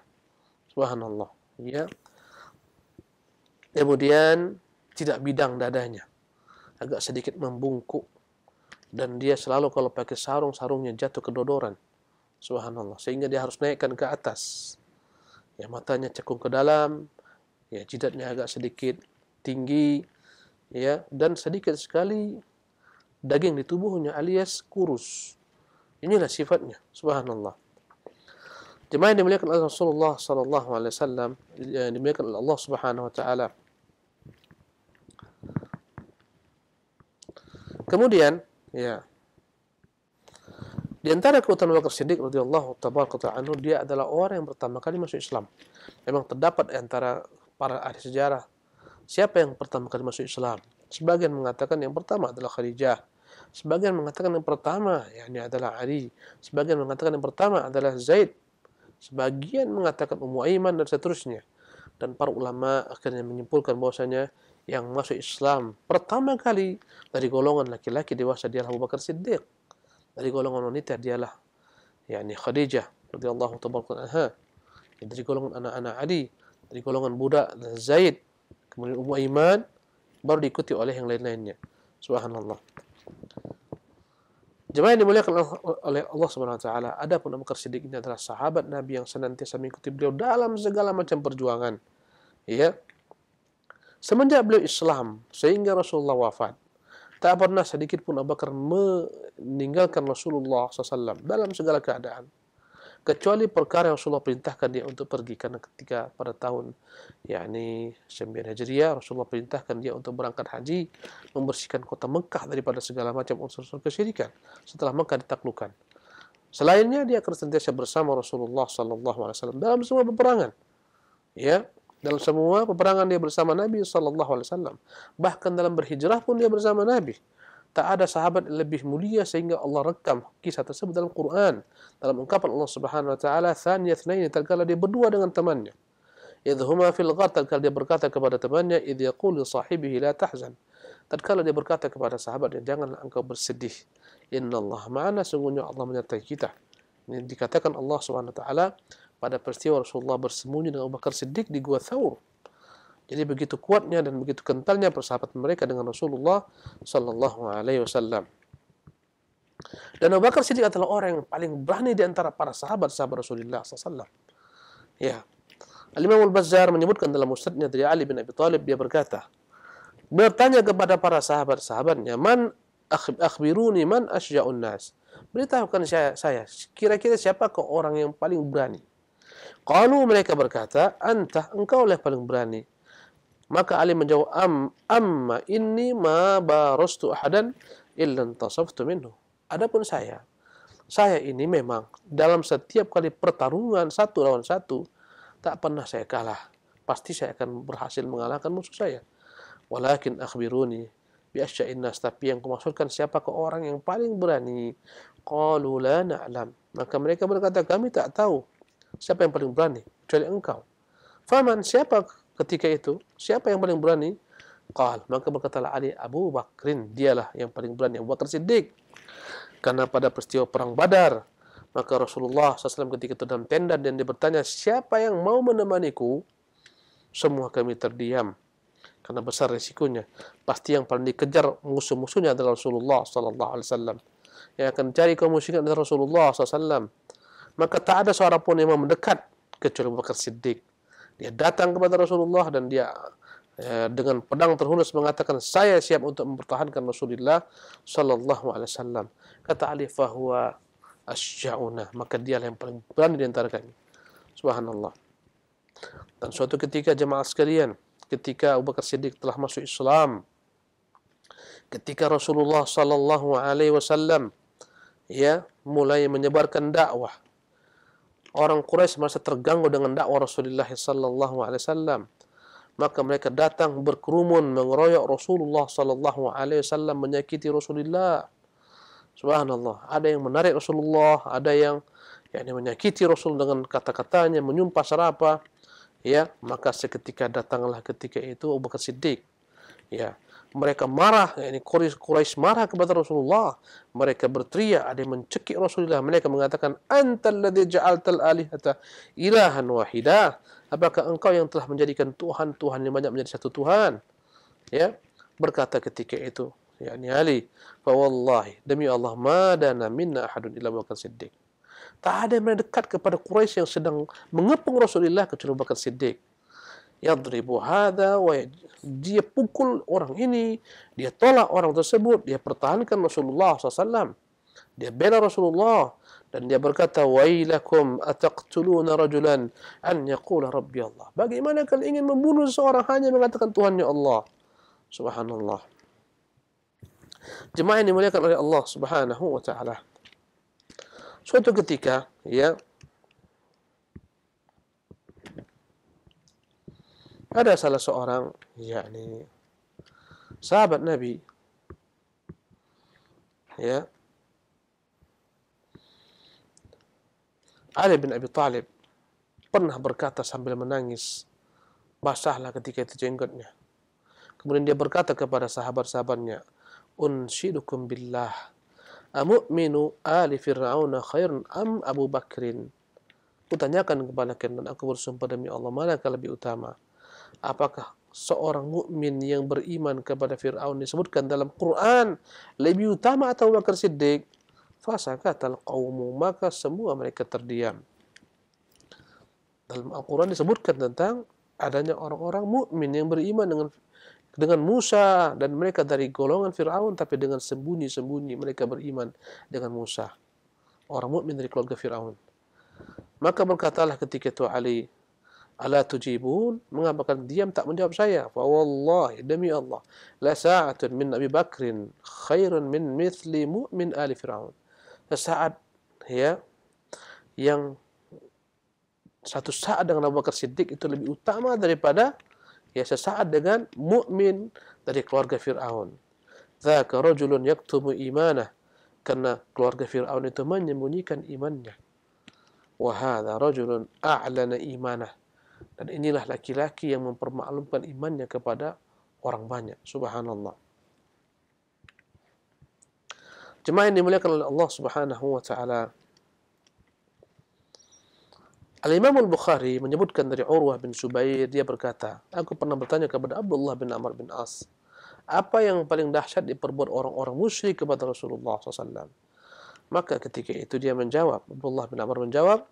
Subhanallah. Ya. Kemudian tidak bidang dadanya. Agak sedikit membungkuk dan dia selalu kalau pakai sarung sarungnya jatuh kedodoran. Subhanallah. Sehingga dia harus naikkan ke atas. Ya, matanya cekung ke dalam. Ya, jidatnya agak sedikit tinggi. Ya, dan sedikit sekali daging di tubuhnya alias kurus. Inilah sifatnya. Subhanallah. Jemaah yang dimuliakan oleh Rasulullah sallallahu alaihi wasallam dimuliakan oleh Allah Subhanahu wa taala. Kemudian, ya. Di antara keutamaan Bakar Siddiq radhiyallahu tabaraka anhu dia adalah orang yang pertama kali masuk Islam. Memang terdapat antara para ahli sejarah siapa yang pertama kali masuk Islam. Sebagian mengatakan yang pertama adalah Khadijah. Sebagian mengatakan yang pertama yakni adalah Ali. Sebagian mengatakan yang pertama adalah Zaid sebagian mengatakan Ummu Aiman dan seterusnya. Dan para ulama akhirnya menyimpulkan bahwasanya yang masuk Islam pertama kali dari golongan laki-laki dewasa dialah Abu Bakar Siddiq. Dari golongan wanita dialah yakni Khadijah radhiyallahu tabaraka anha. Dari golongan anak-anak Ali, dari golongan budak Zaid, kemudian Ummu Aiman baru diikuti oleh yang lain-lainnya. Subhanallah. Jemaah yang dimuliakan oleh Allah Subhanahu wa taala, adapun Abu Bakar Siddiq ini adalah sahabat Nabi yang senantiasa mengikuti beliau dalam segala macam perjuangan. Ya. Semenjak beliau Islam sehingga Rasulullah wafat, tak pernah sedikit pun Abu Bakar meninggalkan Rasulullah SAW dalam segala keadaan kecuali perkara yang Rasulullah perintahkan dia untuk pergi karena ketika pada tahun yakni 9 Hijriah Rasulullah perintahkan dia untuk berangkat haji membersihkan kota Mekah daripada segala macam unsur-unsur kesyirikan setelah Mekah ditaklukkan. Selainnya dia akan sentiasa bersama Rasulullah sallallahu alaihi wasallam dalam semua peperangan. Ya, dalam semua peperangan dia bersama Nabi sallallahu alaihi wasallam. Bahkan dalam berhijrah pun dia bersama Nabi tak ada sahabat yang lebih mulia sehingga Allah rekam kisah tersebut dalam Quran dalam ungkapan Allah Subhanahu wa taala tsaniya tsnain tatkala dia berdua dengan temannya idh huma fil ghar tatkala dia berkata kepada temannya idh yaqul li sahibihi la tahzan tatkala dia berkata kepada sahabat janganlah engkau bersedih innallaha ma'ana sungguhnya Allah menyertai kita ini dikatakan Allah Subhanahu wa taala pada peristiwa Rasulullah bersembunyi dengan Abu Bakar Siddiq di Gua Thawr jadi begitu kuatnya dan begitu kentalnya persahabatan mereka dengan Rasulullah sallallahu alaihi wasallam. Dan Abu Bakar Siddiq adalah orang yang paling berani di antara para sahabat sahabat Rasulullah sallallahu Ya. Al Imam Al Bazzar menyebutkan dalam musnadnya dari Ali bin Abi Thalib dia berkata, bertanya kepada para sahabat-sahabatnya, "Man akhbiruni man asja'un nas?" Beritahukan saya, saya kira-kira siapa ke orang yang paling berani? Kalau mereka berkata, "Anta, engkau lah paling berani." Maka Ali menjawab, Am, amma ini ma barostu ahadan illan tasaftu minhu. Adapun saya, saya ini memang dalam setiap kali pertarungan satu lawan satu, tak pernah saya kalah. Pasti saya akan berhasil mengalahkan musuh saya. Walakin akhbiruni bi asya'in nas. Tapi yang kumaksudkan siapa ke orang yang paling berani? Qalu la na'lam. Maka mereka berkata, kami tak tahu siapa yang paling berani, kecuali engkau. Faman siapa ketika itu siapa yang paling berani qal maka berkatalah Ali Abu Bakrin dialah yang paling berani Abu Bakar Siddiq karena pada peristiwa perang Badar maka Rasulullah SAW ketika itu dalam tenda dan dia bertanya siapa yang mau menemaniku semua kami terdiam karena besar risikonya pasti yang paling dikejar musuh-musuhnya adalah Rasulullah SAW yang akan cari kaum musyrikin adalah Rasulullah SAW maka tak ada seorang pun yang mau mendekat kecuali Abu Bakar Siddiq dia datang kepada Rasulullah dan dia eh, dengan pedang terhunus mengatakan saya siap untuk mempertahankan Rasulullah sallallahu alaihi wasallam kata Ali fahuwa asja'una maka dia yang paling berani di antara kami subhanallah dan suatu ketika jemaah sekalian ketika Abu Bakar Siddiq telah masuk Islam ketika Rasulullah sallallahu alaihi wasallam ya mulai menyebarkan dakwah orang Quraisy merasa terganggu dengan dakwah Rasulullah sallallahu alaihi wasallam maka mereka datang berkerumun mengeroyok Rasulullah sallallahu alaihi wasallam menyakiti Rasulullah subhanallah ada yang menarik Rasulullah ada yang yakni menyakiti Rasul dengan kata-katanya menyumpah serapa ya maka seketika datanglah ketika itu Abu Bakar Siddiq ya mereka marah yakni Quraisy marah kepada Rasulullah mereka berteriak ada yang mencekik Rasulullah mereka mengatakan antal ladzi ja'altal alihata ilahan wahida apakah engkau yang telah menjadikan tuhan-tuhan yang banyak menjadi satu tuhan ya berkata ketika itu yakni Ali fa wallahi demi Allah madana minna ahadun illa wa siddiq tak ada yang mendekat kepada Quraisy yang sedang mengepung Rasulullah kecuali Bakar Siddiq yadribu hadha wa ya, dia pukul orang ini dia tolak orang tersebut dia pertahankan Rasulullah SAW dia bela Rasulullah dan dia berkata wailakum ataqtuluna rajulan an yaqula rabbi Allah bagaimana kalau ingin membunuh seorang hanya mengatakan Tuhannya Allah subhanallah jemaah ini dimuliakan oleh Allah subhanahu wa taala suatu ketika ya ada salah seorang yakni sahabat Nabi ya Ali bin Abi Talib pernah berkata sambil menangis basahlah ketika itu jenggotnya kemudian dia berkata kepada sahabat-sahabatnya unsyidukum billah amu'minu ali fir'aun khairun am abu bakrin kutanyakan kepada kalian dan aku bersumpah demi Allah mana lebih utama apakah seorang mukmin yang beriman kepada Fir'aun disebutkan dalam Quran lebih utama atau Bakar Siddiq? Fasa kata al-qawmu, maka semua mereka terdiam. Dalam Al-Quran disebutkan tentang adanya orang-orang mukmin yang beriman dengan dengan Musa dan mereka dari golongan Fir'aun tapi dengan sembunyi-sembunyi mereka beriman dengan Musa. Orang mukmin dari keluarga Fir'aun. Maka berkatalah ketika itu Ali, ala tujibun mengapa kan diam tak menjawab saya fa wallahi demi Allah la sa'atun min Abi Bakrin khairun min mithli mu'min ali Firaun sesaat ya yang satu saat dengan Abu Bakar Siddiq itu lebih utama daripada ya sesaat dengan mukmin dari keluarga Firaun dzaka rajulun yaktubu imana karena keluarga Firaun itu menyembunyikan imannya wa hadha rajulun a'lana imanahu dan inilah laki-laki yang mempermaklumkan imannya kepada orang banyak. Subhanallah. Jemaah yang dimuliakan oleh Allah subhanahu wa ta'ala. Al-Imam Al-Bukhari menyebutkan dari Urwah bin Subair, dia berkata, Aku pernah bertanya kepada Abdullah bin Amr bin As, apa yang paling dahsyat diperbuat orang-orang musyrik kepada Rasulullah SAW? Maka ketika itu dia menjawab, Abdullah bin Amr menjawab,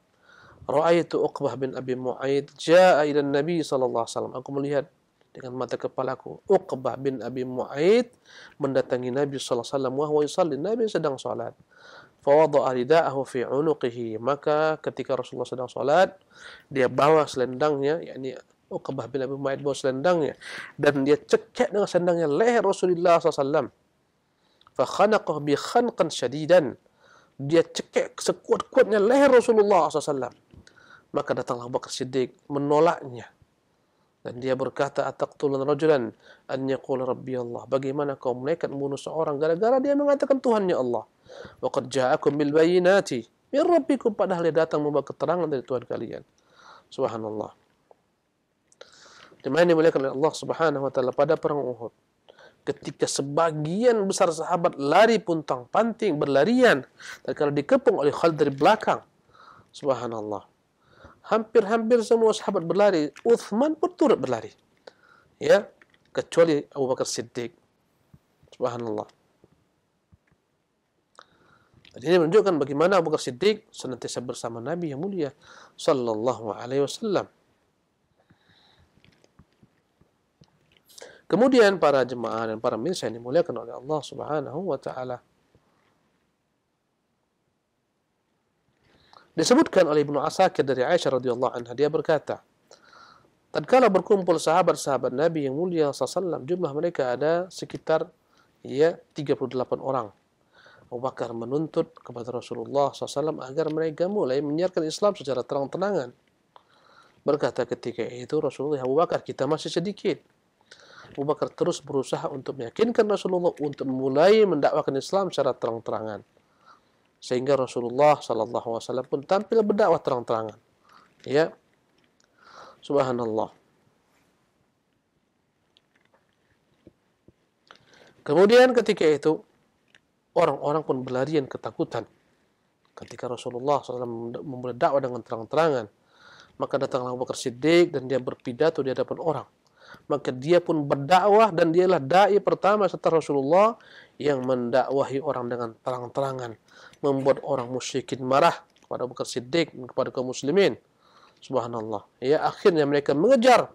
Ra'aitu Uqbah bin Abi Mu'aid ja'a ila Nabi sallallahu alaihi wasallam. Aku melihat dengan mata kepalaku Uqbah bin Abi Mu'aid mendatangi Nabi sallallahu alaihi wasallam wa huwa yusalli Nabi sedang salat. Fa wada'a rida'ahu fi 'unuqihi. Maka ketika Rasulullah sedang salat, dia bawa selendangnya yakni Uqbah bin Abi Mu'aid bawa selendangnya dan dia cekik dengan selendangnya leher Rasulullah sallallahu alaihi wasallam. Fa khanaqahu bi khanqan shadidan. Dia cekik sekuat-kuatnya leher Rasulullah sallallahu alaihi wasallam maka datanglah Abu Bakar Siddiq menolaknya dan dia berkata ataqtulun rajulan an yaqul rabbi Allah bagaimana kau malaikat bunuh seorang gara-gara dia mengatakan Tuhannya Allah waqad ja'akum bil bayyinati min rabbikum padahal dia datang membawa keterangan dari Tuhan kalian subhanallah Demikian dimuliakan oleh Allah subhanahu wa ta'ala pada perang Uhud ketika sebagian besar sahabat lari puntang panting berlarian dan kalau dikepung oleh Khalid dari belakang subhanallah hampir-hampir semua sahabat berlari. Uthman pun turut berlari. Ya, kecuali Abu Bakar Siddiq. Subhanallah. Jadi ini menunjukkan bagaimana Abu Bakar Siddiq senantiasa bersama Nabi yang mulia sallallahu alaihi wasallam. Kemudian para jemaah dan para mirsa yang dimuliakan oleh Allah Subhanahu wa taala. Disebutkan oleh Ibnu Asakir dari Aisyah radhiyallahu anha dia berkata, tatkala berkumpul sahabat-sahabat Nabi yang mulia sallallahu jumlah mereka ada sekitar ya 38 orang. Abu Bakar menuntut kepada Rasulullah SAW agar mereka mulai menyiarkan Islam secara terang-terangan. Berkata ketika itu Rasulullah Abu Bakar kita masih sedikit. Abu Bakar terus berusaha untuk meyakinkan Rasulullah untuk mulai mendakwakan Islam secara terang-terangan sehingga Rasulullah SAW pun tampil berdakwah terang-terangan. Ya, Subhanallah. Kemudian ketika itu orang-orang pun berlarian ketakutan ketika Rasulullah SAW memulai dakwah dengan terang-terangan. Maka datanglah Abu Bakar Siddiq dan dia berpidato di hadapan orang. Maka dia pun berdakwah dan dialah dai pertama setelah Rasulullah yang mendakwahi orang dengan terang-terangan membuat orang musyrikin marah kepada bukan siddiq kepada kaum muslimin subhanallah ya akhirnya mereka mengejar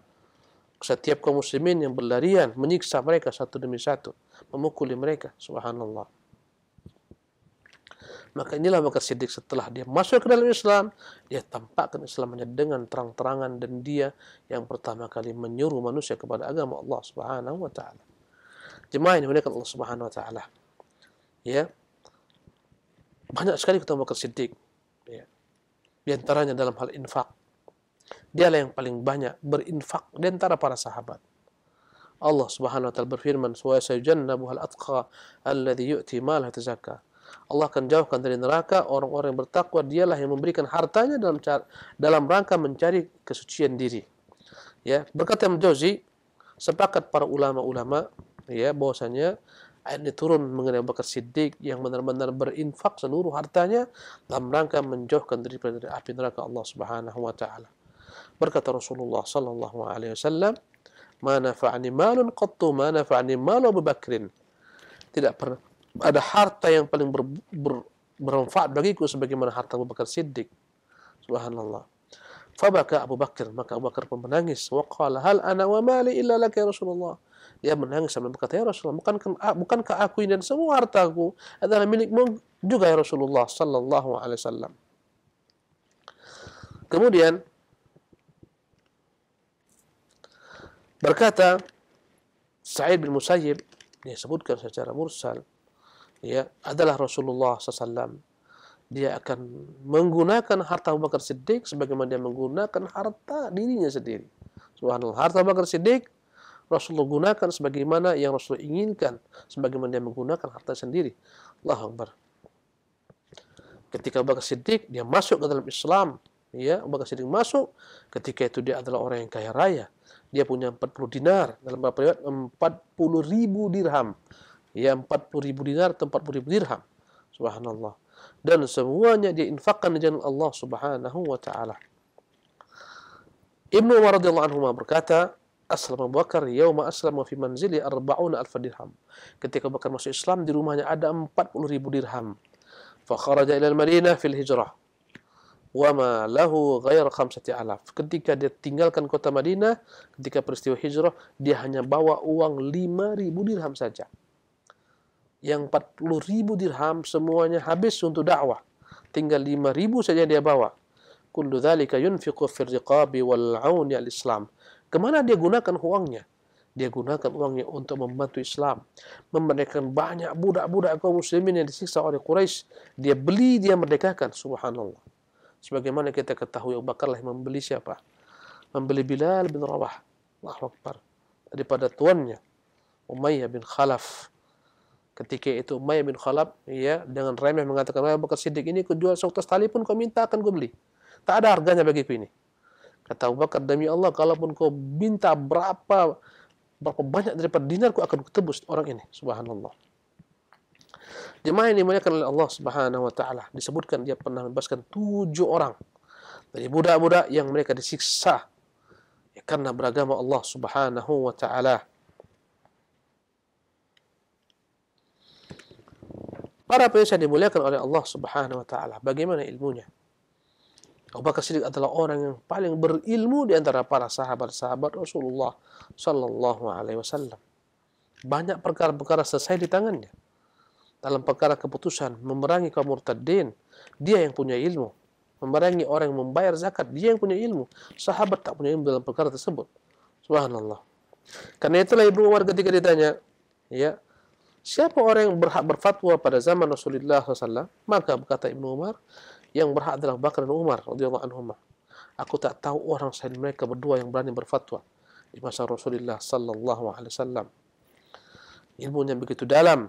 setiap kaum muslimin yang berlarian menyiksa mereka satu demi satu memukul mereka subhanallah maka inilah maka siddiq setelah dia masuk ke dalam Islam dia tampakkan Islamnya dengan terang-terangan dan dia yang pertama kali menyuruh manusia kepada agama Allah subhanahu wa taala jemaah ini mereka Allah subhanahu wa taala ya yeah banyak sekali kita bakal sidik ya. di antaranya dalam hal infak dialah yang paling banyak berinfak di antara para sahabat Allah Subhanahu wa taala berfirman wa sayajannabuhal atqa alladhi yu'ti malahu tazakka Allah akan jauhkan dari neraka orang-orang yang bertakwa dialah yang memberikan hartanya dalam dalam rangka mencari kesucian diri ya berkata Imam Jauzi sepakat para ulama-ulama ya bahwasanya ayat ini turun mengenai Abu Bakar Siddiq yang benar-benar berinfak seluruh hartanya dalam rangka menjauhkan diri dari api neraka Allah Subhanahu wa taala. Berkata Rasulullah sallallahu alaihi wasallam, "Ma nafa'ani malun qattu ma nafa'ani malu Abu Bakr." Tidak pernah ada harta yang paling ber, ber, bermanfaat bagiku sebagaimana harta Abu Bakar Siddiq. Subhanallah. Fabaka Abu Bakr, maka Abu Bakar pun menangis. Waqala hal ana wa mali illa laka ya Rasulullah. Dia menangis sambil berkata, Ya Rasulullah, bukankah, bukankah aku ini dan semua hartaku adalah milikmu juga Ya Rasulullah Sallallahu Alaihi Wasallam. Kemudian, berkata Sa'id bin Musayyib, dia sebutkan secara mursal, ya, adalah Rasulullah SAW. Dia akan menggunakan harta Abu Bakar Siddiq sebagaimana dia menggunakan harta dirinya sendiri. Subhanallah, harta Abu Bakar Siddiq Rasulullah gunakan sebagaimana yang Rasul inginkan, sebagaimana dia menggunakan harta sendiri. Allahu Akbar. Ketika Abu Siddiq dia masuk ke dalam Islam, ya, Abu Siddiq masuk ketika itu dia adalah orang yang kaya raya. Dia punya 40 dinar dalam berapa riwayat 40 ribu dirham. Ya, 40 ribu dinar atau 40 ribu dirham. Subhanallah. Dan semuanya dia infakkan di jalan Allah Subhanahu wa taala. Ibnu Umar radhiyallahu anhu berkata, aslama Abu Bakar yauma aslama fi manzili 40 alf dirham. Ketika Abu Bakar masuk Islam di rumahnya ada 40.000 dirham. Fa kharaja ila al-Madinah fil hijrah. Wa ma lahu ghair 5000. Ketika dia tinggalkan kota Madinah ketika peristiwa hijrah dia hanya bawa uang 5000 dirham saja. Yang 40.000 dirham semuanya habis untuk dakwah. Tinggal 5000 saja dia bawa. Kullu dhalika yunfiqu fil riqabi wal auni al-Islam. al islam Kemana dia gunakan uangnya? Dia gunakan uangnya untuk membantu Islam. Memerdekakan banyak budak-budak kaum muslimin yang disiksa oleh Quraisy. Dia beli, dia merdekakan. Subhanallah. Sebagaimana kita ketahui, Abu Bakar lah yang membeli siapa? Membeli Bilal bin Rawah. Allahu Akbar. Daripada tuannya, Umayyah bin Khalaf. Ketika itu Umayyah bin Khalaf ya, dengan remeh mengatakan, Abu Bakar Siddiq ini kujual seutas tali pun kau minta akan gue beli. Tak ada harganya bagiku ini. Kata Abu Bakar demi Allah kalaupun kau minta berapa berapa banyak daripada dinar kau akan kutebus orang ini subhanallah jemaah ini dimuliakan oleh Allah subhanahu wa ta'ala disebutkan dia pernah membebaskan tujuh orang dari budak-budak yang mereka disiksa ya, karena beragama Allah subhanahu wa ta'ala para pesan dimuliakan oleh Allah subhanahu wa ta'ala bagaimana ilmunya Abu Bakar Siddiq adalah orang yang paling berilmu di antara para sahabat-sahabat Rasulullah sallallahu alaihi wasallam. Banyak perkara-perkara selesai di tangannya. Dalam perkara keputusan memerangi kaum murtadin, dia yang punya ilmu. Memerangi orang yang membayar zakat, dia yang punya ilmu. Sahabat tak punya ilmu dalam perkara tersebut. Subhanallah. Karena itulah Ibnu Umar ketika ditanya, ya, siapa orang yang berhak berfatwa pada zaman Rasulullah sallallahu alaihi wasallam? Maka berkata Ibnu Umar, yang berhak adalah Bakar dan Umar radhiyallahu anhum. Aku tak tahu orang selain mereka berdua yang berani berfatwa di masa Rasulullah sallallahu alaihi wasallam. Ilmu yang begitu dalam.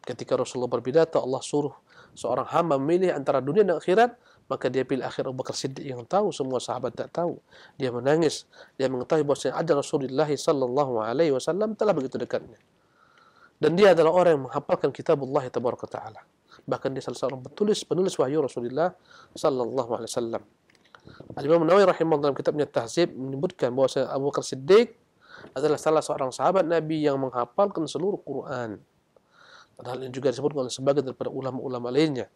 Ketika Rasulullah berpidato, Allah suruh seorang hamba memilih antara dunia dan akhirat, maka dia pilih akhir Abu Bakar Siddiq yang tahu semua sahabat tak tahu. Dia menangis, dia mengetahui bahwa ada Rasulullah sallallahu alaihi wasallam telah begitu dekatnya. Dan dia adalah orang yang menghafalkan kitab Allah Taala bahkan dia salah seorang penulis penulis wahyu Rasulullah sallallahu alaihi wasallam. Al Imam Nawawi rahimahullah dalam kitabnya Tahzib menyebutkan bahwa Abu Bakar Siddiq adalah salah seorang sahabat Nabi yang menghafalkan seluruh Quran. Padahal ini juga disebut oleh sebagian daripada ulama-ulama lainnya.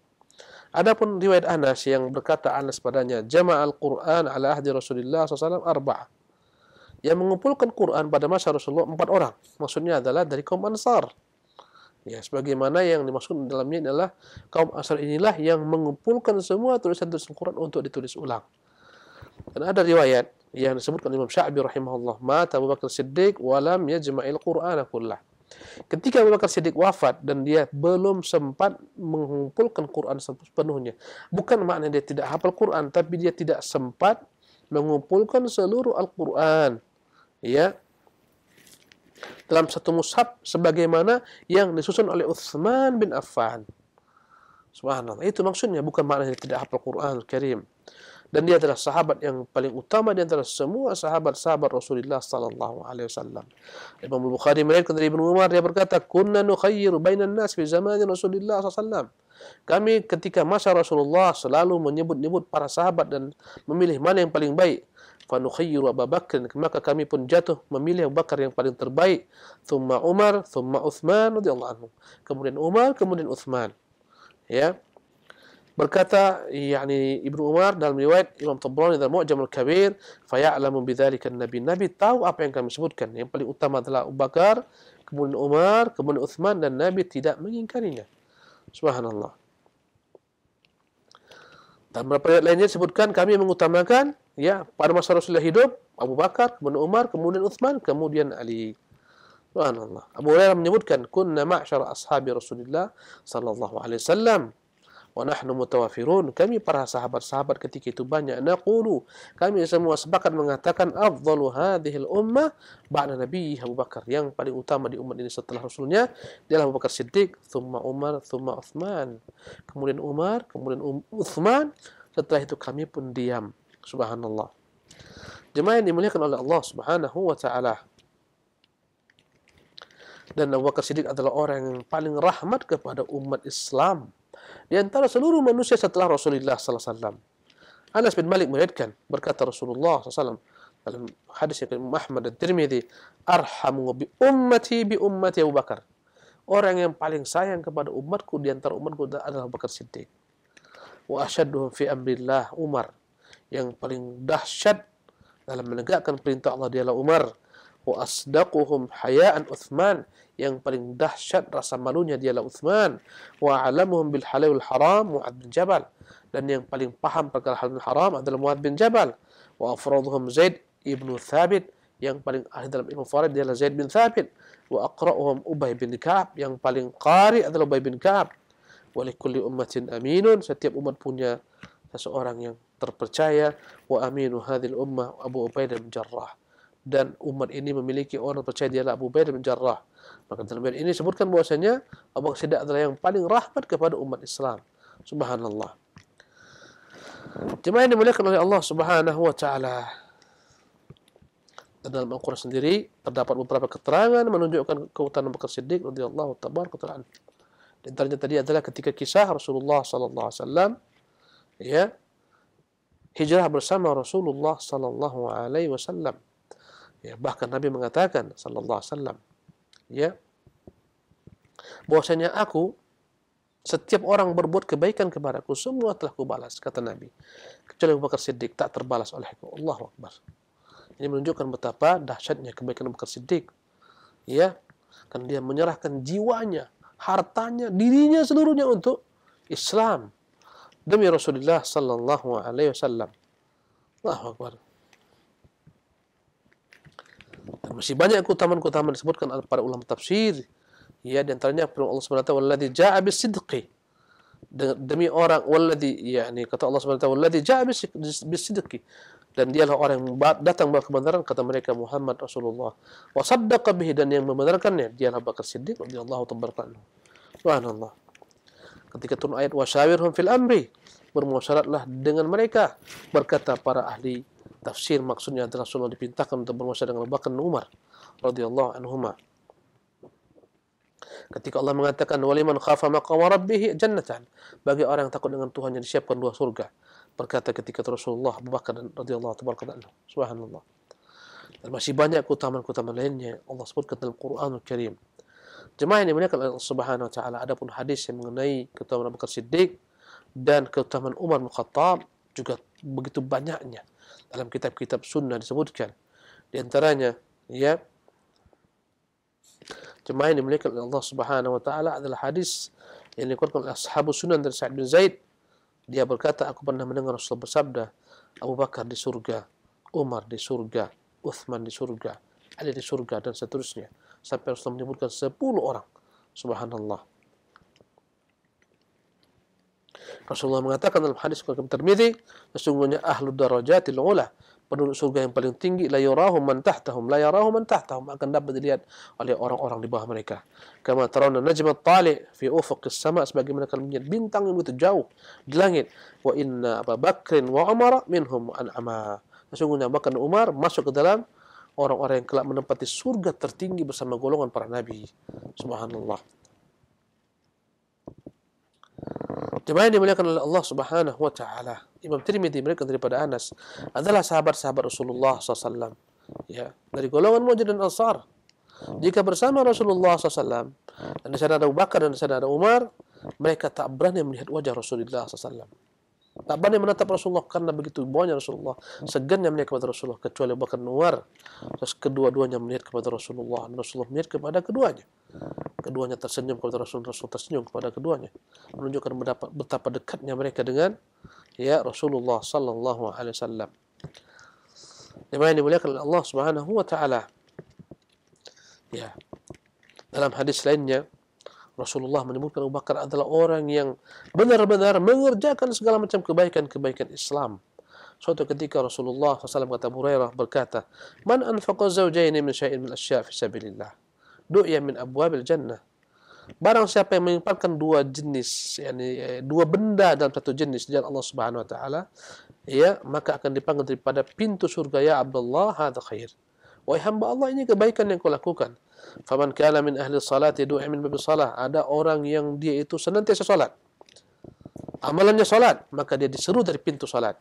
Adapun riwayat Anas yang berkata Anas padanya jama'al Quran ala ahdi Rasulullah SAW arba'ah yang mengumpulkan Quran pada masa Rasulullah empat orang. Maksudnya adalah dari kaum Ansar. Ya, sebagaimana yang dimaksud dalamnya adalah kaum asal inilah yang mengumpulkan semua tulisan-tulisan Quran untuk ditulis ulang. Dan ada riwayat yang disebutkan Imam Syafi'i rahimahullah, mata Abu Bakar Siddiq walam yajma'il Qur'ana kullah. Ketika Abu Bakar Siddiq wafat dan dia belum sempat mengumpulkan Quran sepenuhnya. Bukan makna dia tidak hafal Quran, tapi dia tidak sempat mengumpulkan seluruh Al-Quran. Ya, dalam satu mushaf sebagaimana yang disusun oleh Utsman bin Affan. Subhanallah. Itu maksudnya bukan makna dia tidak hafal Quran Karim. Dan dia adalah sahabat yang paling utama di antara semua sahabat-sahabat Rasulullah sallallahu alaihi wasallam. Imam Bukhari meriwayatkan dari Ibnu Umar dia berkata, "Kunna nukhayyiru bainan nas fi zaman Rasulullah sallallahu alaihi wasallam." Kami ketika masa Rasulullah selalu menyebut-nyebut para sahabat dan memilih mana yang paling baik fa nukhayyiru Abu Bakr maka kami pun jatuh memilih Abu Bakar yang paling terbaik thumma Umar thumma Uthman radhiyallahu anhu kemudian Umar kemudian Uthman ya berkata yakni Ibnu Umar dalam riwayat Imam Tabrani dalam Mu'jam al-Kabir fa ya'lamu nabi nabi tahu apa yang kami sebutkan yang paling utama adalah Abu Bakar kemudian Umar kemudian Uthman dan nabi tidak mengingkarinya subhanallah dan beberapa ayat lainnya disebutkan kami mengutamakan ya pada masa Rasulullah hidup Abu Bakar, kemudian Umar, kemudian Uthman, kemudian Ali. Subhanallah. Abu Hurairah menyebutkan kunna ma'syara ashabi Rasulillah sallallahu alaihi wasallam wa nahnu mutawafirun kami para sahabat-sahabat ketika itu banyak naqulu kami semua sepakat mengatakan afdalu hadhihi ummah ba'da nabi Abu Bakar yang paling utama di umat ini setelah rasulnya adalah Abu Bakar Siddiq thumma Umar thumma Uthman kemudian Umar kemudian um-, Uthman setelah itu kami pun diam subhanallah jemaah yang dimuliakan oleh Allah subhanahu wa taala dan Abu Bakar Siddiq adalah orang yang paling rahmat kepada umat Islam di antara seluruh manusia setelah Rasulullah sallallahu alaihi wasallam. Anas bin Malik meriwayatkan berkata Rasulullah sallallahu alaihi wasallam dalam hadis yang Muhammad dan Tirmizi, "Arhamu bi ummati bi ummati Abu Bakar." Orang yang paling sayang kepada umatku di antara umatku adalah Abu Bakar Siddiq. Wa asyadduhum fi amrillah Umar. Yang paling dahsyat dalam menegakkan perintah Allah dialah Umar wa asdaquhum hayaan Uthman yang paling dahsyat rasa malunya dialah Uthman wa alamuhum bil halal haram Mu'adh bin Jabal dan yang paling paham perkara halal haram adalah Mu'adh bin Jabal wa afraduhum Zaid ibn Thabit yang paling ahli dalam ilmu farid dialah Zaid bin Thabit wa aqra'uhum Ubay bin Ka'ab yang paling qari adalah Ubay bin Ka'ab wa likulli ummatin aminun setiap umat punya seseorang yang terpercaya wa aminu hadhil ummah Abu Ubaidah bin Jarrah dan umat ini memiliki orang percaya dia adalah Abu Bakar bin Jarrah. Maka dalam ini disebutkan bahwasanya Abu Bakar Siddiq adalah yang paling rahmat kepada umat Islam. Subhanallah. Jemaah yang dimuliakan oleh Allah Subhanahu wa taala. Dan dalam Al-Qur'an sendiri terdapat beberapa keterangan menunjukkan keutamaan Abu Bakar Siddiq radhiyallahu tabaraka taala. Di antaranya tadi adalah ketika kisah Rasulullah sallallahu alaihi wasallam ya hijrah bersama Rasulullah sallallahu alaihi wasallam ya bahkan Nabi mengatakan sallallahu alaihi wasallam ya bahwasanya aku setiap orang berbuat kebaikan kepadaku semua telah kubalas kata Nabi kecuali Abu Bakar Siddiq tak terbalas olehku Allah Akbar ini menunjukkan betapa dahsyatnya kebaikan Abu Bakar Siddiq ya kan dia menyerahkan jiwanya hartanya dirinya seluruhnya untuk Islam demi Rasulullah sallallahu alaihi wasallam Allahu Akbar dan masih banyak kutaman-kutaman disebutkan oleh para ulama tafsir. Ya, di antaranya firman Allah Subhanahu wa taala, "Wallazi ja'a bisidqi." Demi orang wallazi yakni kata Allah Subhanahu wa taala, "Wallazi ja'a bisidqi." Dan dialah orang yang datang bawa kebenaran kata mereka Muhammad Rasulullah. Wa saddaqa bihi dan yang membenarkannya dialah Bakar Siddiq radhiyallahu tabaraka anhu. Subhanallah. Ketika turun ayat wasyawirhum fil amri, bermusyaratlah dengan mereka berkata para ahli tafsir maksudnya adalah Rasulullah dipintahkan untuk bermusyawarah dengan Abu Bakar dan Umar radhiyallahu anhuma. Ketika Allah mengatakan waliman khafa maqama rabbih jannatan bagi orang yang takut dengan Tuhannya disiapkan dua surga. Berkata ketika Rasulullah Abu Bakar dan radhiyallahu tabaraka anhu. Subhanallah. Dan masih banyak keutamaan-keutamaan lainnya Allah sebutkan dalam Quranul Karim. Jemaah ini dimuliakan oleh Allah Subhanahu wa taala adapun hadis yang mengenai keutamaan Abu Bakar Siddiq dan keutamaan Umar bin Khattab juga begitu banyaknya dalam kitab-kitab sunnah disebutkan di antaranya ya jemaah yang dimiliki oleh Allah Subhanahu wa taala adalah hadis yang dikutip oleh ashabu sunan dari Sa'id bin Zaid dia berkata aku pernah mendengar Rasul bersabda Abu Bakar di surga Umar di surga Uthman di surga Ali di surga dan seterusnya sampai Rasul menyebutkan 10 orang subhanallah Rasulullah mengatakan dalam hadis Quran Kim Termidhi, sesungguhnya ahlu darajatil ula, penduduk surga yang paling tinggi, la yurahum man tahtahum, la yurahum man tahtahum, akan dapat dilihat oleh orang-orang di bawah mereka. Kama tarawna najma tali fi ufaqis sama, sebagaimana mereka melihat bintang yang begitu jauh di langit. Wa inna Abu bakrin wa umara minhum an'ama. Sesungguhnya bahkan Umar masuk ke dalam orang-orang yang kelak menempati surga tertinggi bersama golongan para nabi. Subhanallah. Jemaah yang dimuliakan oleh Allah Subhanahu wa taala. Imam Tirmizi mereka daripada Anas adalah sahabat-sahabat Rasulullah SAW ya, dari golongan Muhajir dan Ansar. Jika bersama Rasulullah SAW dan di ada Abu Bakar dan di sana ada Umar, mereka tak berani melihat wajah Rasulullah SAW. Tak banyak menatap Rasulullah karena begitu banyak Rasulullah. Segannya melihat kepada Rasulullah kecuali bahkan nuar. Terus kedua-duanya melihat kepada Rasulullah dan Rasulullah melihat kepada keduanya. Keduanya tersenyum kepada Rasul-Rasul. tersenyum kepada keduanya. Menunjukkan betapa dekatnya mereka dengan ya Rasulullah sallallahu alaihi wasallam. Demi ini mulia Allah Subhanahu wa taala. Ya. Dalam hadis lainnya Rasulullah menyebutkan Abu Bakar adalah orang yang benar-benar mengerjakan segala macam kebaikan-kebaikan Islam. Suatu ketika Rasulullah SAW kata Abu berkata, Man anfaqa zawjaini min syair min asya' fi sabilillah. Du'ya min abu jannah. Barang siapa yang menyimpankan dua jenis, yani eh, dua benda dalam satu jenis, jalan Allah Subhanahu Wa Taala, ya maka akan dipanggil daripada pintu surga ya Abdullah hadha khair wahai hamba Allah ini kebaikan yang kau lakukan Faman kala min ahli salat ya du'i min babi salah. Ada orang yang dia itu senantiasa salat. Amalannya salat. Maka dia diseru dari pintu salat.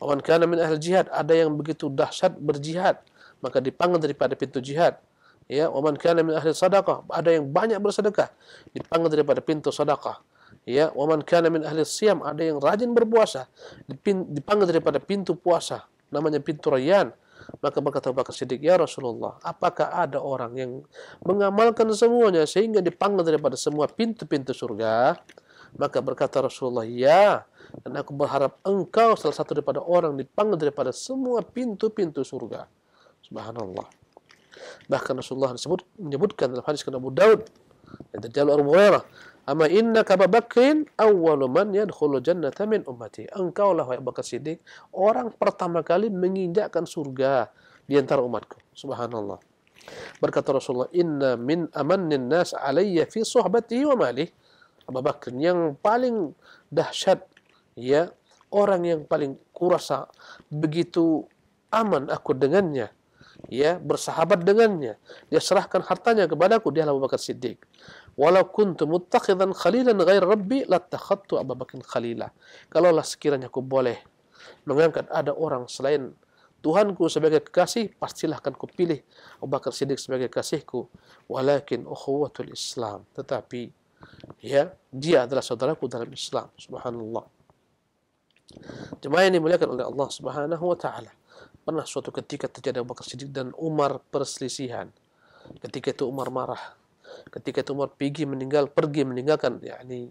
Faman kala min ahli jihad. Ada yang begitu dahsyat berjihad. Maka dipanggil daripada pintu jihad. Ya, waman kana min ahli sadaqah, ada yang banyak bersedekah, dipanggil daripada pintu sadaqah. Ya, waman kana min ahli siam, ada yang rajin berpuasa, dipanggil daripada pintu puasa, namanya pintu rayyan. Maka berkata Abu Bakar Siddiq, Ya Rasulullah, apakah ada orang yang mengamalkan semuanya sehingga dipanggil daripada semua pintu-pintu surga? Maka berkata Rasulullah, Ya, dan aku berharap engkau salah satu daripada orang dipanggil daripada semua pintu-pintu surga. Subhanallah. Bahkan Rasulullah menyebut, menyebutkan dalam hadis kepada Abu Daud, yang terjadi Abu Hurairah, Ama inna kababakrin awwalu man yadkhulu jannata min ummati. Engkau lah wahai Abu Bakar Siddiq, orang pertama kali menginjakkan surga di antara umatku. Subhanallah. Berkata Rasulullah, inna min amannin nas alayya fi suhbati wa mali. Abu Bakar yang paling dahsyat ya, orang yang paling kurasa begitu aman aku dengannya ya bersahabat dengannya dia serahkan hartanya kepadaku dia lah Abu Bakar Siddiq walau kuntu muttakhidan khalilan ghair rabbi latakhattu Abu Bakar khalila. Kalaulah sekiranya aku boleh mengangkat ada orang selain Tuhanku sebagai kekasih, pastilah akan kupilih Abu Bakar Siddiq sebagai kasihku. Walakin ukhuwatul Islam. Tetapi ya, dia adalah saudaraku dalam Islam. Subhanallah. Jemaah ini dimuliakan oleh Allah Subhanahu wa taala. Pernah suatu ketika terjadi Abu Bakar Siddiq dan Umar perselisihan. Ketika itu Umar marah ketika itu Umar pergi meninggal pergi meninggalkan yakni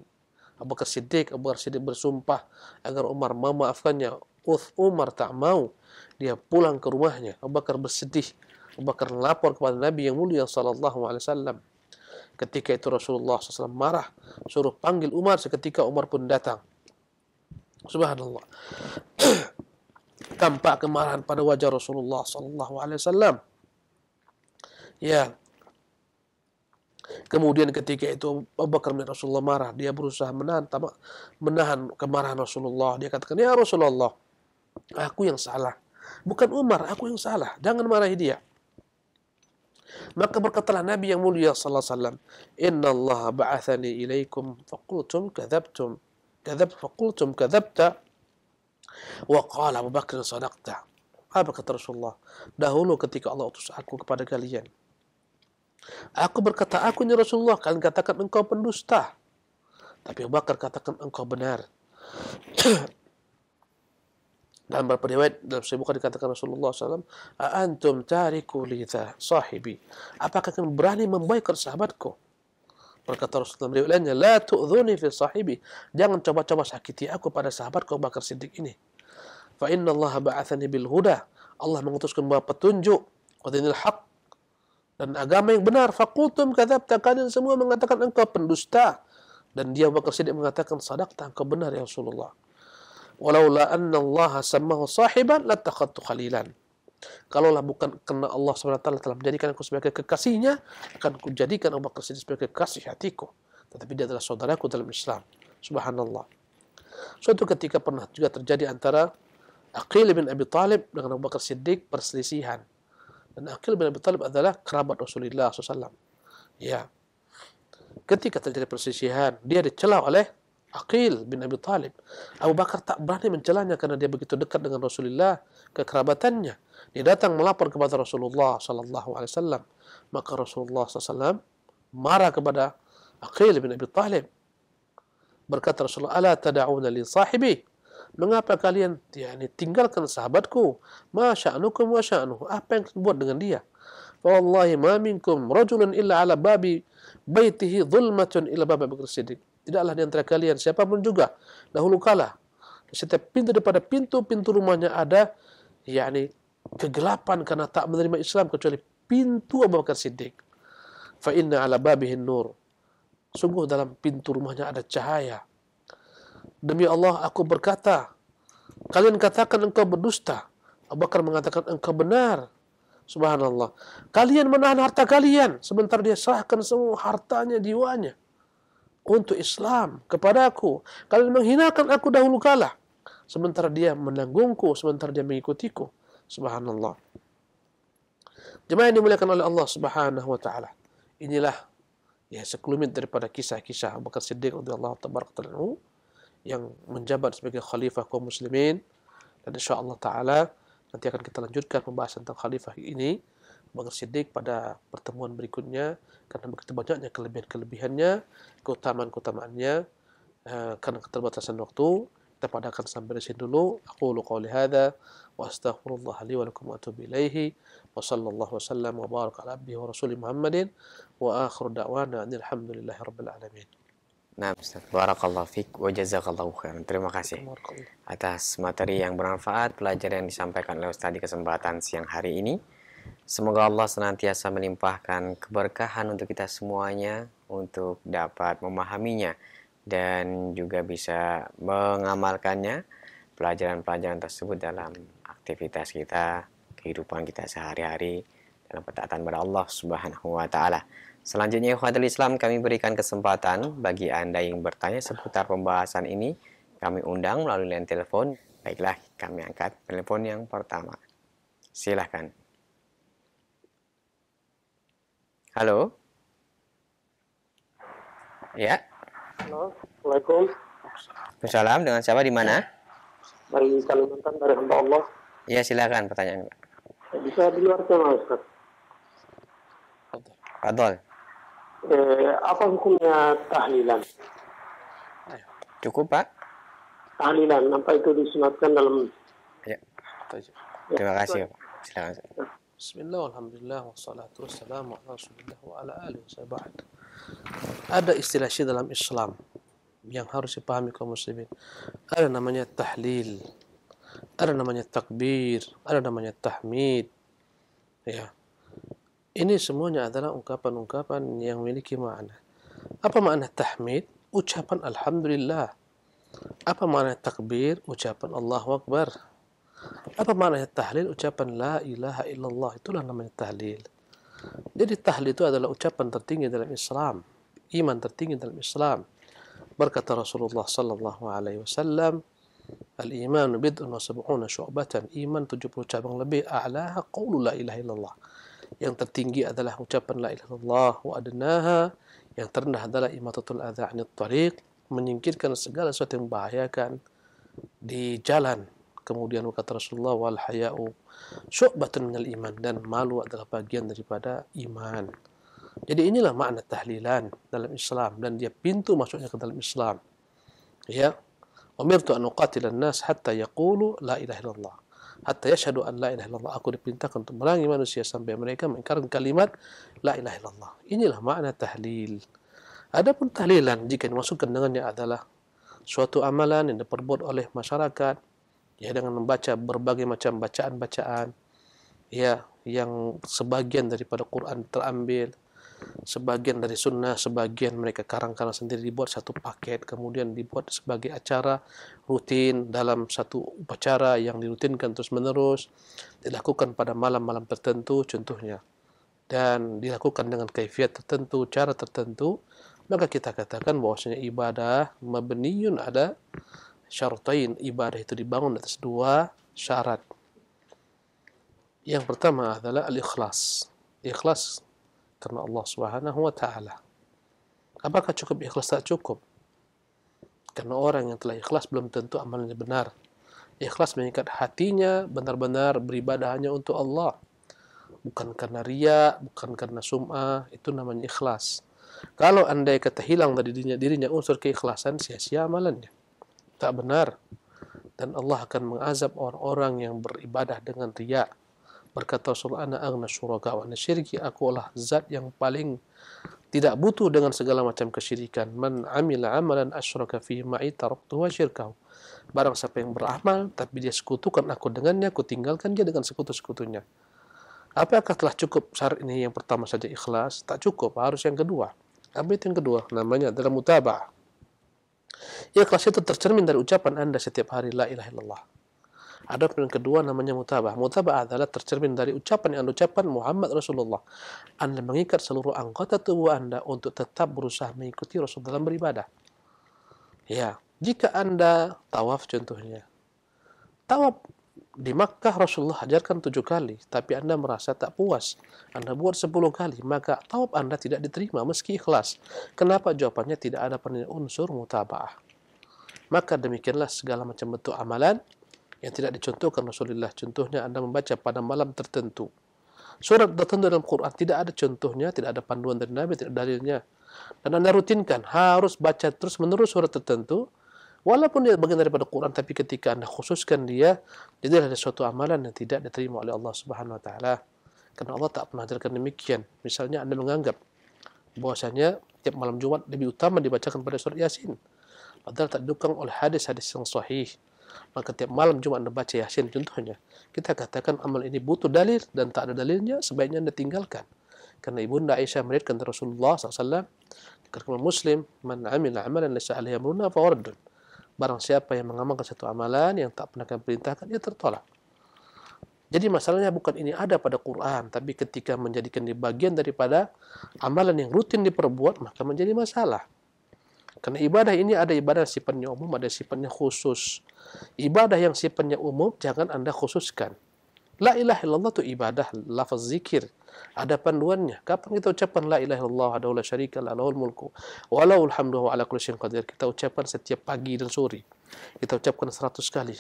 Abu Bakar Siddiq Abu Bakar Siddiq bersumpah agar Umar memaafkannya Uth Umar tak mau dia pulang ke rumahnya Abu Bakar bersedih Abu Bakar lapor kepada Nabi yang mulia sallallahu alaihi wasallam ketika itu Rasulullah sallallahu marah suruh panggil Umar seketika Umar pun datang Subhanallah tampak kemarahan pada wajah Rasulullah sallallahu alaihi wasallam ya yeah. Kemudian ketika itu Abu Bakar bin Rasulullah marah, dia berusaha menahan, menahan kemarahan Rasulullah. Dia katakan, ya Rasulullah, aku yang salah. Bukan Umar, aku yang salah. Jangan marahi dia. Maka berkatalah Nabi yang mulia sallallahu alaihi wasallam, "Inna Allah ba'athani ilaikum faqultum kadzabtum." Kadzab faqultum kadzabta. Wa qala Abu Bakar sadaqta. Apa kata Rasulullah? Dahulu ketika Allah utus aku kepada kalian, Aku berkata, aku ini Rasulullah. Kalian katakan engkau pendusta. Tapi Abu Bakar katakan engkau benar. dalam beberapa riwayat dalam sebuah bukan dikatakan Rasulullah SAW, antum tariku lita sahibi. Apakah kalian berani memboikot sahabatku? Berkata Rasulullah SAW, lainnya, la tu'zuni fi sahibi. Jangan coba-coba sakiti aku pada sahabatku Bakar Siddiq ini. Fa inna Allah ba'athani bil huda. Allah mengutuskan bahwa petunjuk. Wadhinil haqq dan agama yang benar. Fakultum kata kalian semua mengatakan engkau pendusta dan dia Bakar Siddiq mengatakan sadak engkau benar ya Rasulullah. Walau la anna Allah sammahu sahiban latakhattu khalilan. Kalaulah bukan kena Allah SWT telah menjadikan aku sebagai kekasihnya, akan kujadikan Abu Bakar Siddiq sebagai kekasih hatiku. Tetapi dia adalah saudaraku dalam Islam. Subhanallah. Suatu ketika pernah juga terjadi antara Aqil bin Abi Talib dengan Abu Bakar Siddiq perselisihan dan akhir bin Abi Talib adalah kerabat Rasulullah SAW. Ya. Ketika terjadi persisihan, dia dicela oleh Aqil bin Abi Talib. Abu Bakar tak berani mencelanya kerana dia begitu dekat dengan Rasulullah, kekerabatannya. Dia datang melapor kepada Rasulullah SAW. Maka Rasulullah SAW marah kepada Aqil bin Abi Talib. Berkata Rasulullah, Ala tada'una li sahibi mengapa kalian ya, ini tinggalkan sahabatku? Masya Allah, masya Allah, apa yang buat dengan dia? Wallahi ma minkum rajulun illa ala babi baitihi zulmatun illa babi Bakr Siddiq. Tidaklah di antara kalian siapapun juga dahulu kalah. setiap pintu daripada pintu-pintu rumahnya ada yakni kegelapan karena tak menerima Islam kecuali pintu Abu Bakar Siddiq. Fa inna ala babihi nur. Sungguh dalam pintu rumahnya ada cahaya. Demi Allah aku berkata, kalian katakan engkau berdusta. Abu Bakar mengatakan engkau benar. Subhanallah. Kalian menahan harta kalian. Sebentar dia serahkan semua hartanya, jiwanya. Untuk Islam. Kepada aku. Kalian menghinakan aku dahulu kalah. Sementara dia menanggungku. Sementara dia mengikutiku. Subhanallah. Jemaah yang dimuliakan oleh Allah subhanahu wa ta'ala. Inilah ya sekelumit daripada kisah-kisah Abu Bakar Siddiq. Allah tabarakatuhu yang menjabat sebagai khalifah kaum muslimin dan insyaallah taala nanti akan kita lanjutkan pembahasan tentang khalifah ini Bangar Siddiq pada pertemuan berikutnya karena begitu banyaknya kelebihan-kelebihannya keutamaan-keutamaannya eh, karena keterbatasan waktu kita padakan sampai di sini dulu aku lu qawli hadha wa astaghfirullah li wa lakum atubu ilaihi wa sallallahu wa sallam wa baraka ala abdi wa rasuli muhammadin wa akhir da'wana alhamdulillahi rabbil alamin Nah, Ustaz, barakallahu fiq wa jazakallahu khairan. Terima kasih atas materi yang bermanfaat, pelajaran yang disampaikan oleh Ustaz di kesempatan siang hari ini. Semoga Allah senantiasa melimpahkan keberkahan untuk kita semuanya untuk dapat memahaminya dan juga bisa mengamalkannya pelajaran-pelajaran tersebut dalam aktivitas kita, kehidupan kita sehari-hari dalam ketaatan kepada Allah Subhanahu wa taala. Selanjutnya, Ikhwatul Islam, kami berikan kesempatan bagi Anda yang bertanya seputar pembahasan ini. Kami undang melalui line telepon. Baiklah, kami angkat telepon yang pertama. Silahkan. Halo? Ya? Halo, Assalamualaikum. Assalamualaikum, dengan siapa di mana? Dari Kalimantan, dari hamba Allah. Ya, silakan pertanyaan. Bisa di luar sana, Ustaz. Adol. eh, apa hukumnya tahlilan? Cukup pak? Tahlilan, apa itu disunatkan dalam? Ya. Terima ya, kasih. Silakan. Ya. Bismillah, alhamdulillah, wassalatu wassalamu ala rasulullah wa ala alihi wa sahabat. Ada istilah syi dalam Islam yang harus dipahami kaum muslimin. Ada namanya tahlil, ada namanya takbir, ada namanya tahmid. Ya, ini semuanya adalah ungkapan-ungkapan yang memiliki makna. Apa makna tahmid? Ucapan Alhamdulillah. Apa makna takbir? Ucapan Allahu Akbar. Apa makna tahlil? Ucapan La ilaha illallah. Itulah namanya tahlil. Jadi tahlil itu adalah ucapan tertinggi dalam Islam. Iman tertinggi dalam Islam. Berkata Rasulullah sallallahu alaihi wasallam, Al-iman bid'un wa sab'una syu'batan. Iman 70 cabang lebih. A'laha qawlu la ilaha illallah yang tertinggi adalah ucapan la ilaha illallah wa adnaha yang terendah adalah imatatul adha anit tariq menyingkirkan segala sesuatu yang membahayakan di jalan kemudian kata Rasulullah wal haya'u syu'batun minal iman dan malu adalah bagian daripada iman jadi inilah makna tahlilan dalam Islam dan dia pintu masuknya ke dalam Islam ya umirtu an uqatil an-nas hatta yaqulu la ilaha illallah hatta yashhadu an la ilaha illallah aku diperintahkan untuk merangi manusia sampai mereka mengingkari kalimat la ilaha illallah inilah makna tahlil adapun tahlilan jika dimasukkan dengannya adalah suatu amalan yang diperbuat oleh masyarakat ya dengan membaca berbagai macam bacaan-bacaan ya yang sebagian daripada Quran terambil sebagian dari sunnah, sebagian mereka karang-karang sendiri dibuat satu paket, kemudian dibuat sebagai acara rutin dalam satu upacara yang dirutinkan terus-menerus, dilakukan pada malam-malam tertentu contohnya, dan dilakukan dengan kaifiat tertentu, cara tertentu, maka kita katakan bahwasanya ibadah mabniyun ada syaratain ibadah itu dibangun atas dua syarat. Yang pertama adalah al-ikhlas. Ikhlas, ikhlas karena Allah Subhanahu wa taala. Apakah cukup ikhlas tak cukup? Karena orang yang telah ikhlas belum tentu amalnya benar. Ikhlas mengikat hatinya benar-benar beribadah hanya untuk Allah. Bukan karena ria, bukan karena sum'ah, itu namanya ikhlas. Kalau andai kata hilang dari dirinya, dirinya unsur keikhlasan, sia-sia amalannya. Tak benar. Dan Allah akan mengazab orang-orang yang beribadah dengan riak berkata Rasulullah ana aghna syuraka wa ana syirki aku adalah zat yang paling tidak butuh dengan segala macam kesyirikan man amila amalan asyraka fi ma'i taraktu wa syirkah barang siapa yang beramal tapi dia sekutukan aku dengannya aku tinggalkan dia dengan sekutu-sekutunya apakah telah cukup syarat ini yang pertama saja ikhlas tak cukup harus yang kedua apa itu yang kedua namanya dalam mutabah ikhlas itu tercermin dari ucapan anda setiap hari la ilaha illallah ada yang kedua namanya mutabah. Mutabah adalah tercermin dari ucapan yang ucapan Muhammad Rasulullah. Anda mengikat seluruh anggota tubuh anda untuk tetap berusaha mengikuti Rasul dalam beribadah. Ya, jika anda tawaf contohnya. Tawaf di Makkah Rasulullah ajarkan tujuh kali, tapi anda merasa tak puas. Anda buat sepuluh kali, maka tawaf anda tidak diterima meski ikhlas. Kenapa jawabannya tidak ada penilaian unsur mutabah? Maka demikianlah segala macam bentuk amalan yang tidak dicontohkan Rasulullah. Contohnya anda membaca pada malam tertentu. Surat tertentu dalam Quran tidak ada contohnya, tidak ada panduan dari Nabi, tidak ada dalilnya. Dan anda rutinkan, harus baca terus menerus surat tertentu. Walaupun dia bagian daripada Quran, tapi ketika anda khususkan dia, jadi ada suatu amalan yang tidak diterima oleh Allah Subhanahu Wa Taala. Karena Allah tak pernah ajarkan demikian. Misalnya anda menganggap bahwasanya tiap malam Jumat lebih utama dibacakan pada surat Yasin. Padahal tak didukung oleh hadis-hadis yang sahih maka tiap malam Jumat anda baca Yasin contohnya, kita katakan amal ini butuh dalil dan tak ada dalilnya, sebaiknya anda tinggalkan. Karena Ibunda Aisyah meriatkan Rasulullah SAW, kerana Muslim, man amil amalan lesa alaihi amruna fawardun. Barang siapa yang mengamalkan satu amalan yang tak pernah kami perintahkan, ia tertolak. Jadi masalahnya bukan ini ada pada Quran, tapi ketika menjadikan di bagian daripada amalan yang rutin diperbuat, maka menjadi masalah. Kerana ibadah ini ada ibadah sifatnya umum, ada sifatnya khusus. Ibadah yang sifatnya umum, jangan anda khususkan. La ilaha illallah itu ibadah, lafaz zikir. Ada panduannya. Kapan kita ucapkan la ilaha illallah, adawla syarika, la lawul mulku, walau alhamdulillah wa ala kulli syirin qadir. Kita ucapkan setiap pagi dan sore. Kita ucapkan seratus kali.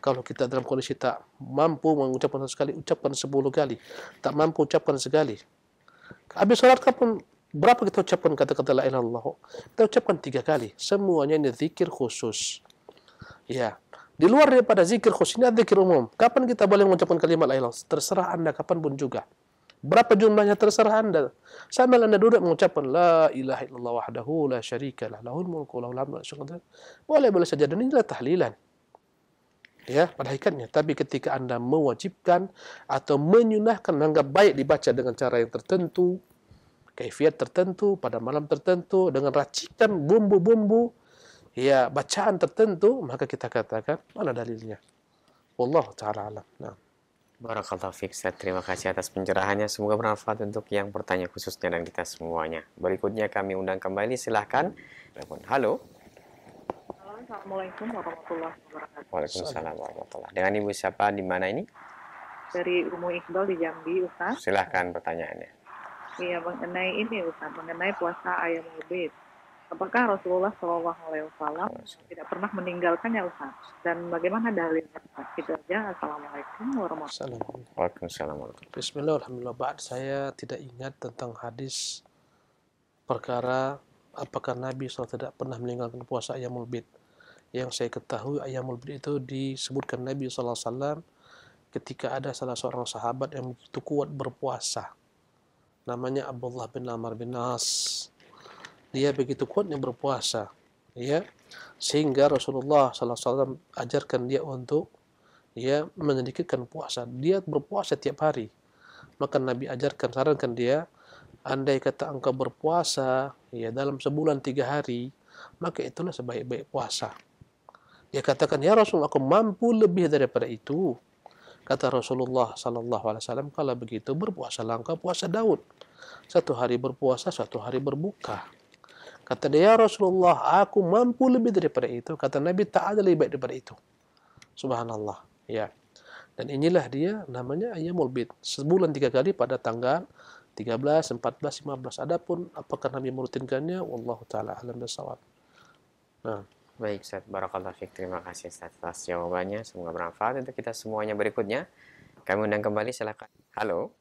Kalau kita dalam kondisi tak mampu mengucapkan seratus kali, ucapkan sepuluh kali. Tak mampu ucapkan sekali. Habis solat kapan Berapa kita ucapkan kata-kata la ilaha illallah? Kita ucapkan tiga kali. Semuanya ini zikir khusus. Ya. Di luar daripada zikir khusus ini ada zikir umum. Kapan kita boleh mengucapkan kalimat la ilaha illallah? Terserah anda kapan pun juga. Berapa jumlahnya terserah anda. Sambil anda duduk mengucapkan la ilaha illallah wahdahu la syarika lah. Lahul mulku lahul hamdu syukur. Boleh-boleh saja. Dan inilah tahlilan. Ya, pada hakikatnya. Tapi ketika anda mewajibkan atau menyunahkan, anggap baik dibaca dengan cara yang tertentu, kaifiat tertentu pada malam tertentu dengan racikan bumbu-bumbu ya bacaan tertentu maka kita katakan mana dalilnya Allah taala alam nah Barakallahu fiik Terima kasih atas pencerahannya. Semoga bermanfaat untuk yang bertanya khususnya dan kita semuanya. Berikutnya kami undang kembali silahkan. Halo. Assalamualaikum warahmatullahi wabarakatuh. Waalaikumsalam warahmatullahi Dengan Ibu siapa di mana ini? Dari Umu Iqbal di Jambi, Ustaz. Silahkan pertanyaannya ya mengenai ini Ustaz, mengenai puasa ayam ubit. Apakah Rasulullah Shallallahu Alaihi Wasallam tidak pernah meninggalkannya Ustaz? Dan bagaimana dalilnya Ustaz? Itu aja. Assalamualaikum warahmatullahi wabarakatuh. Waalaikumsalam Bismillahirrahmanirrahim. Saya tidak ingat tentang hadis perkara apakah Nabi SAW tidak pernah meninggalkan puasa ayam ulbit Yang saya ketahui ayam ulbit itu disebutkan Nabi SAW ketika ada salah seorang sahabat yang begitu kuat berpuasa namanya Abdullah bin Amr bin Nas. Dia begitu kuat yang berpuasa, ya. Sehingga Rasulullah sallallahu alaihi wasallam ajarkan dia untuk ya menyedikitkan puasa. Dia berpuasa tiap hari. Maka Nabi ajarkan sarankan dia andai kata engkau berpuasa ya dalam sebulan tiga hari, maka itulah sebaik-baik puasa. Dia katakan, "Ya Rasul, aku mampu lebih daripada itu." Kata Rasulullah SAW, kalau begitu berpuasa langkah puasa Daud. Satu hari berpuasa, satu hari berbuka. Kata dia, ya Rasulullah, aku mampu lebih daripada itu. Kata Nabi, tak ada lebih baik daripada itu. Subhanallah. Ya. Dan inilah dia namanya Ayyamul Bid. Sebulan tiga kali pada tanggal 13, 14, 15. Adapun apakah Nabi merutinkannya? Wallahu ta'ala alam bersawab. Nah. Baik, Ustaz Barakallah Fik. Terima kasih Ustaz atas jawabannya. Semoga bermanfaat untuk kita semuanya berikutnya. Kami undang kembali, silakan. Halo.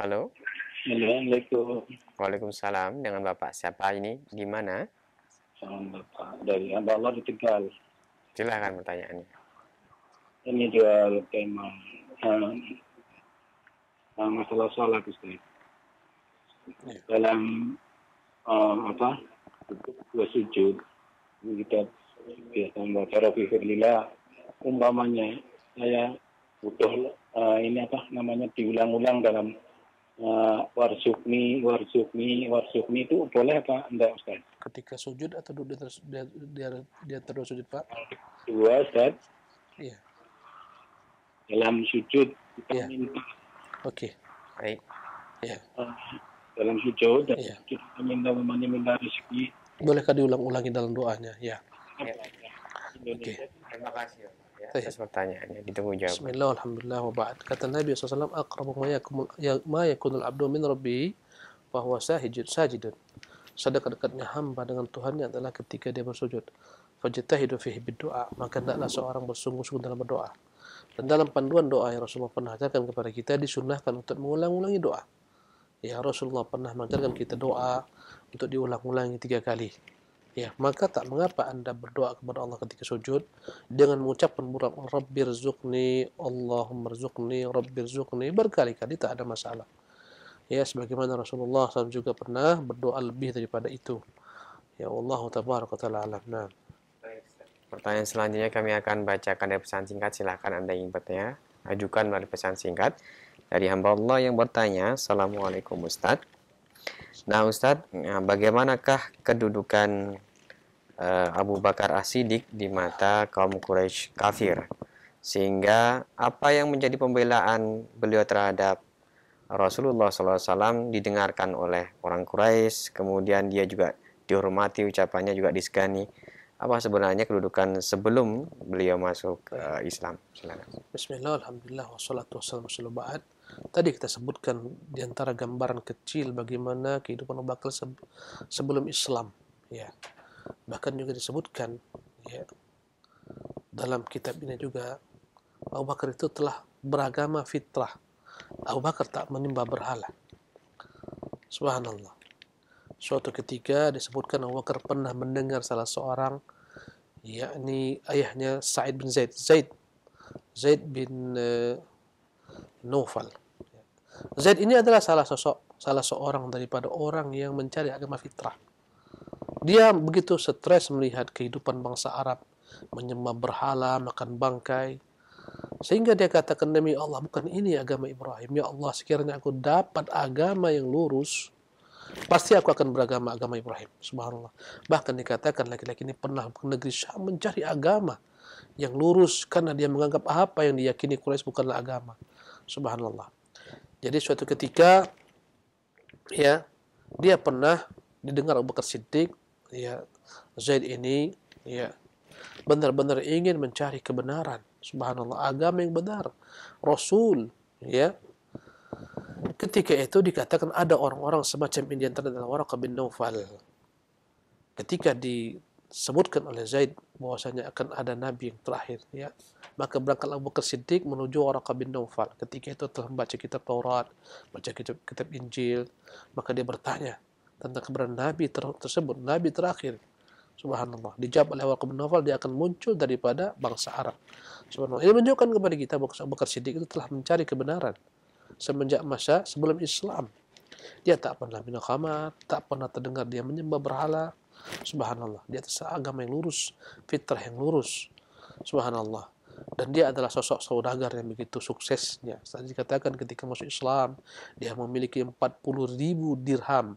Halo. Assalamualaikum. Waalaikumsalam. Dengan Bapak siapa ini? Di mana? Salam Bapak. Dari Hamba Allah di Tegal. Silakan pertanyaannya. Ini dua tema uh, masalah sholat Ustaz. Iya. Dalam uh, apa untuk dua sujud kita biasa membaca Rofi Firlila umpamanya saya butuh uh, ini apa namanya diulang-ulang dalam uh, warsukni warsukni warsukni itu boleh apa enggak Ustaz? Ketika sujud atau dia terus dia, dia, dia terus sujud Pak? Dua Ustaz. Iya. Dalam sujud kita yeah. minta. Oke. Okay. Baik. Ya. Uh, dalam sujud dan ya. kita minta memangnya minta rezeki Bolehkah diulang-ulangi dalam doanya? Ya. ya. Okay. Terima kasih. Ya, atas pertanyaannya ditunggu jawab. Bismillah alhamdulillah wa ba'd. Kata Nabi SAW alaihi wasallam ya, ma yakunul abdu min rabbi fa huwa sahijud sajidun. Sedekat-dekatnya hamba dengan Tuhannya adalah ketika dia bersujud. Fajtahidu fihi bid-du'a, maka hendaklah seorang bersungguh-sungguh dalam berdoa. Dan dalam panduan doa yang Rasulullah pernah ajarkan kepada kita disunnahkan untuk mengulang-ulangi doa. Ya Rasulullah pernah mengajarkan kita doa untuk diulang-ulangi tiga kali. Ya, maka tak mengapa anda berdoa kepada Allah ketika sujud dengan mengucapkan burak Rabbir zukni, Allahum rizukni, Rabbir zukni, berkali-kali tak ada masalah. Ya, sebagaimana Rasulullah SAW juga pernah berdoa lebih daripada itu. Ya Allah, tabaraka ta'ala alam. Nah. Pertanyaan selanjutnya kami akan bacakan dari pesan singkat. Silakan anda ingin bertanya, ajukan melalui pesan singkat. Dari hamba Allah yang bertanya, Assalamualaikum Ustadz. Nah Ustaz, ya, bagaimanakah kedudukan uh, Abu Bakar As-Siddiq di mata kaum Quraisy kafir? Sehingga apa yang menjadi pembelaan beliau terhadap Rasulullah SAW didengarkan oleh orang Quraisy, kemudian dia juga dihormati ucapannya juga disegani. Apa sebenarnya kedudukan sebelum beliau masuk uh, Islam? Bismillahirrahmanirrahim. Bismillahirrahmanirrahim. Wassalamualaikum warahmatullahi wabarakatuh. Tadi kita sebutkan di antara gambaran kecil bagaimana kehidupan Abu Bakar sebelum Islam, ya. Bahkan juga disebutkan ya dalam kitab ini juga Abu Bakar itu telah beragama fitrah. Abu Bakar tak menimba berhala. Subhanallah. Suatu ketika disebutkan Abu Bakar pernah mendengar salah seorang yakni ayahnya Sa'id bin Zaid. Zaid Zaid bin uh, Nufal. Zaid ini adalah salah sosok, salah seorang daripada orang yang mencari agama fitrah. Dia begitu stres melihat kehidupan bangsa Arab, menyembah berhala, makan bangkai, sehingga dia katakan demi Allah, bukan ini agama Ibrahim. Ya Allah, sekiranya aku dapat agama yang lurus, pasti aku akan beragama agama Ibrahim. Subhanallah. Bahkan dikatakan laki-laki ini pernah ke negeri Syam mencari agama yang lurus karena dia menganggap apa yang diyakini Quraisy bukanlah agama. Subhanallah. Jadi suatu ketika ya dia pernah didengar Abu Bakar Siddiq ya Zaid ini ya benar-benar ingin mencari kebenaran subhanallah agama yang benar rasul ya ketika itu dikatakan ada orang-orang semacam ini antara dalam warqa bin Naufal ketika di disebutkan oleh Zaid bahwasanya akan ada nabi yang terakhir ya maka berangkat Abu Bakar Siddiq menuju Waraqah bin Naufal ketika itu telah membaca kitab Taurat baca kitab, kitab Injil maka dia bertanya tentang keberadaan nabi ter tersebut nabi terakhir subhanallah dijawab oleh Waraqah bin Naufal dia akan muncul daripada bangsa Arab subhanallah ini menunjukkan kepada kita bahwa Abu Bakar Siddiq itu telah mencari kebenaran semenjak masa sebelum Islam dia tak pernah minum khamar, tak pernah terdengar dia menyembah berhala, Subhanallah. Di atas agama yang lurus, fitrah yang lurus. Subhanallah. Dan dia adalah sosok saudagar yang begitu suksesnya. Saya dikatakan ketika masuk Islam, dia memiliki 40 ribu dirham.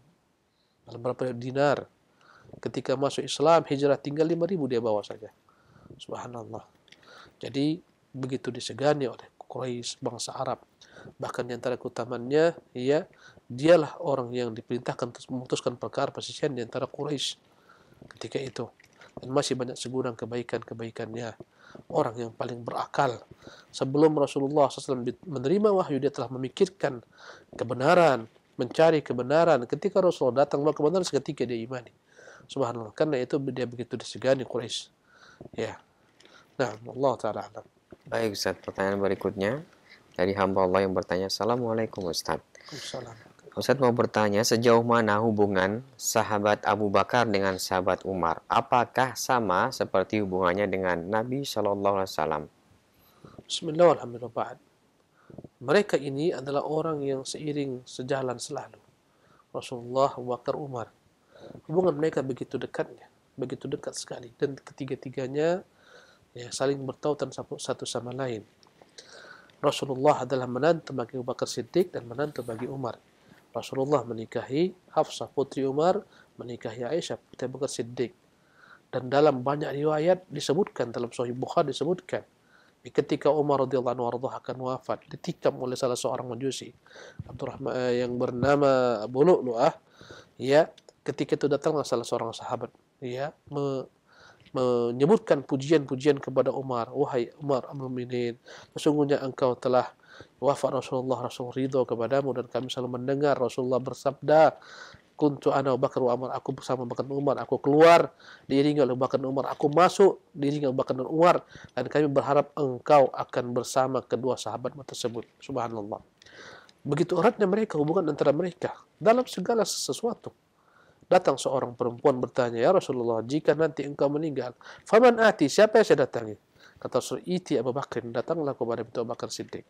Dalam berapa dinar. Ketika masuk Islam, hijrah tinggal 5 ribu dia bawa saja. Subhanallah. Jadi, begitu disegani oleh Quraisy bangsa Arab. Bahkan di antara keutamannya, ya, dialah orang yang diperintahkan untuk memutuskan perkara persisian di antara Quraisy ketika itu dan masih banyak segudang kebaikan-kebaikannya orang yang paling berakal sebelum Rasulullah SAW menerima wahyu dia telah memikirkan kebenaran mencari kebenaran ketika Rasulullah datang bahwa kebenaran seketika dia imani subhanallah karena itu dia begitu disegani Quraisy ya nah Allah taala alam baik Ustaz pertanyaan berikutnya dari hamba Allah yang bertanya assalamualaikum Ustaz Assalamualaikum Ustaz mau bertanya sejauh mana hubungan sahabat Abu Bakar dengan sahabat Umar? Apakah sama seperti hubungannya dengan Nabi Shallallahu Alaihi Wasallam? Bismillahirrahmanirrahim. Mereka ini adalah orang yang seiring sejalan selalu. Rasulullah Abu Bakar Umar. Hubungan mereka begitu dekatnya, begitu dekat sekali. Dan ketiga-tiganya ya, saling bertautan satu sama lain. Rasulullah adalah menantu bagi Abu Bakar Siddiq dan menantu bagi Umar. Rasulullah menikahi Hafsah putri Umar, menikahi Aisyah putri Abu Bakar Siddiq. Dan dalam banyak riwayat disebutkan dalam Sahih Bukhari disebutkan ketika Umar radhiyallahu anhu radhah akan wafat ditikam oleh salah seorang majusi Abdurrahman eh, yang bernama Abu Nu'lu'ah ya ketika itu datanglah salah seorang sahabat ya menyebutkan pujian-pujian kepada Umar. Wahai Umar Al-Muminin, sesungguhnya engkau telah wafat Rasulullah Rasul Ridho kepadamu dan kami selalu mendengar Rasulullah bersabda, Kuntu ana Bakar Umar, aku bersama Bakar Umar, aku keluar diiringi oleh Bakar Umar, aku masuk diiringi oleh Bakar Umar dan kami berharap engkau akan bersama kedua sahabat tersebut. Subhanallah. Begitu eratnya mereka hubungan antara mereka dalam segala sesuatu. Datang seorang perempuan bertanya, Ya Rasulullah, jika nanti engkau meninggal, Faman ati, siapa yang saya datangi? Kata Rasulullah, Iti Abu Bakr, datanglah kepada Abu Bakar Siddiq.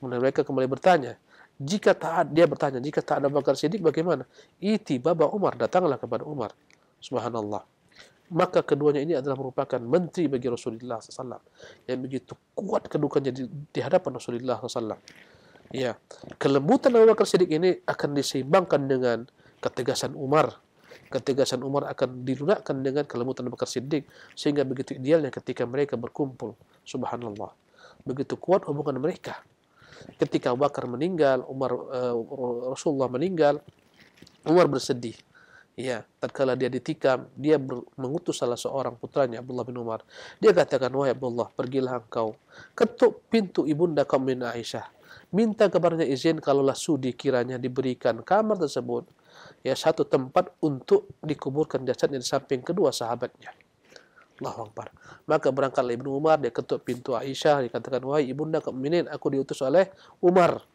Kemudian mereka kembali bertanya, jika tak dia bertanya, jika tak ada Bakar Siddiq bagaimana? Iti Baba Umar, datanglah kepada Umar. Subhanallah. Maka keduanya ini adalah merupakan menteri bagi Rasulullah SAW. Yang begitu kuat kedudukannya di, di hadapan Rasulullah SAW. Ya, kelembutan Abu Bakar Siddiq ini akan diseimbangkan dengan ketegasan Umar ketegasan Umar akan dilunakkan dengan kelembutan Bakar Siddiq sehingga begitu idealnya ketika mereka berkumpul subhanallah begitu kuat hubungan mereka ketika Bakar meninggal Umar uh, Rasulullah meninggal Umar bersedih ya tatkala dia ditikam dia mengutus salah seorang putranya Abdullah bin Umar dia katakan wahai Abdullah pergilah engkau ketuk pintu ibunda kaum Aisyah minta kabarnya izin kalaulah sudi kiranya diberikan kamar tersebut ya satu tempat untuk dikuburkan jasadnya di samping kedua sahabatnya. Allahu Akbar. Maka berangkatlah Ibnu Umar, dia ketuk pintu Aisyah, dikatakan, wahai ibunda keminin, aku diutus oleh Umar.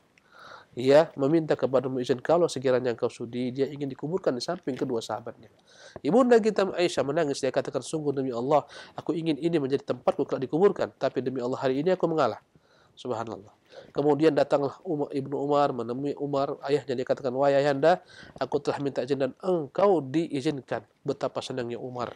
Ya, meminta kepada izin kalau sekiranya engkau sudi, dia ingin dikuburkan di samping kedua sahabatnya. Ibunda kita Aisyah menangis, dia katakan, sungguh demi Allah, aku ingin ini menjadi tempatku kalau dikuburkan. Tapi demi Allah hari ini aku mengalah. Subhanallah. Kemudian datanglah Umar Ibnu Umar menemui Umar ayahnya dia katakan wahai ayahanda aku telah minta izin dan engkau diizinkan betapa senangnya Umar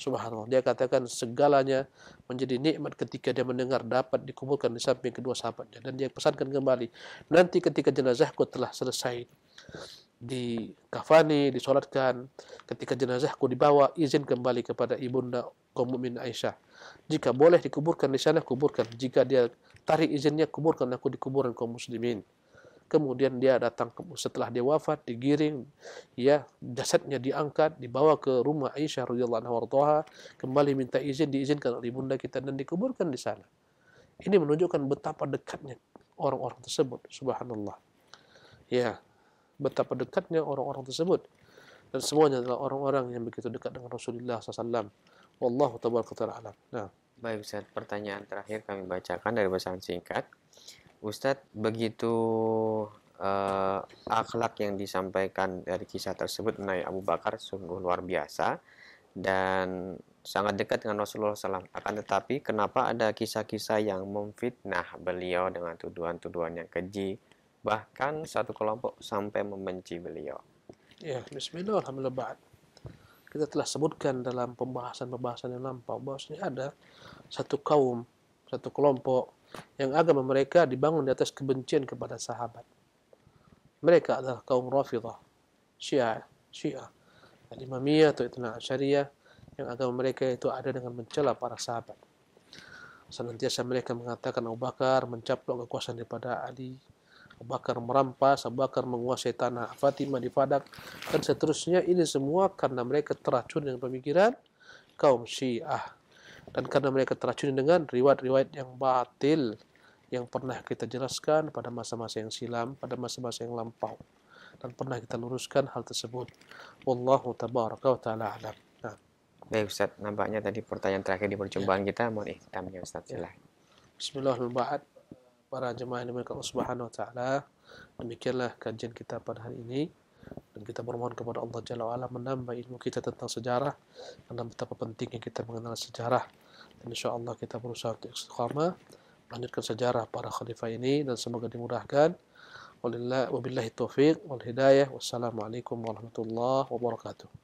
Subhanallah dia katakan segalanya menjadi nikmat ketika dia mendengar dapat dikuburkan di samping kedua sahabatnya dan dia pesankan kembali nanti ketika jenazahku telah selesai di kafani disolatkan ketika jenazahku dibawa izin kembali kepada ibunda kaum Aisyah jika boleh dikuburkan di sana kuburkan jika dia tarik izinnya kuburkan aku di kuburan kaum muslimin. Kemudian dia datang setelah dia wafat digiring, ya jasadnya diangkat dibawa ke rumah Aisyah radhiyallahu anha wardoha kembali minta izin diizinkan oleh bunda kita dan dikuburkan di sana. Ini menunjukkan betapa dekatnya orang-orang tersebut, subhanallah. Ya, betapa dekatnya orang-orang tersebut dan semuanya adalah orang-orang yang begitu dekat dengan Rasulullah SAW. Wallahu tabarakatuh alam. Nah. Baik Ustadz, pertanyaan terakhir kami bacakan dari pesan singkat. Ustadz, begitu uh, akhlak yang disampaikan dari kisah tersebut mengenai Abu Bakar sungguh luar biasa dan sangat dekat dengan Rasulullah SAW. Akan tetapi, kenapa ada kisah-kisah yang memfitnah beliau dengan tuduhan-tuduhan yang keji, bahkan satu kelompok sampai membenci beliau? Ya, Bismillahirrahmanirrahim. kita telah sebutkan dalam pembahasan-pembahasan yang lampau bahwasanya ada satu kaum, satu kelompok yang agama mereka dibangun di atas kebencian kepada sahabat. Mereka adalah kaum Rafidah, Syiah, Syiah, Imamiyah atau Itna Syariah yang agama mereka itu ada dengan mencela para sahabat. Senantiasa mereka mengatakan Abu Bakar mencaplok kekuasaan daripada Ali, Abu Bakar merampas, Abu Bakar menguasai tanah Fatimah di Fadak dan seterusnya ini semua karena mereka teracun dengan pemikiran kaum Syiah dan karena mereka teracun dengan riwayat-riwayat yang batil yang pernah kita jelaskan pada masa-masa yang silam, pada masa-masa yang lampau dan pernah kita luruskan hal tersebut. Wallahu tabaraka wa taala alam. Nah. Baik Ustaz, nampaknya tadi pertanyaan terakhir di perjumpaan ya. kita mohon ikhtamnya Ustaz. Ya. Bismillahirrahmanirrahim para jemaah yang dimiliki Allah Subhanahu Wa Taala. Demikianlah kajian kita pada hari ini. Dan kita bermohon kepada Allah Jalla wa'ala menambah ilmu kita tentang sejarah tentang betapa pentingnya kita mengenal sejarah Dan insyaAllah kita berusaha untuk istiqamah lanjutkan sejarah para khalifah ini dan semoga dimudahkan Wabillahi taufiq wal hidayah Wassalamualaikum warahmatullahi wabarakatuh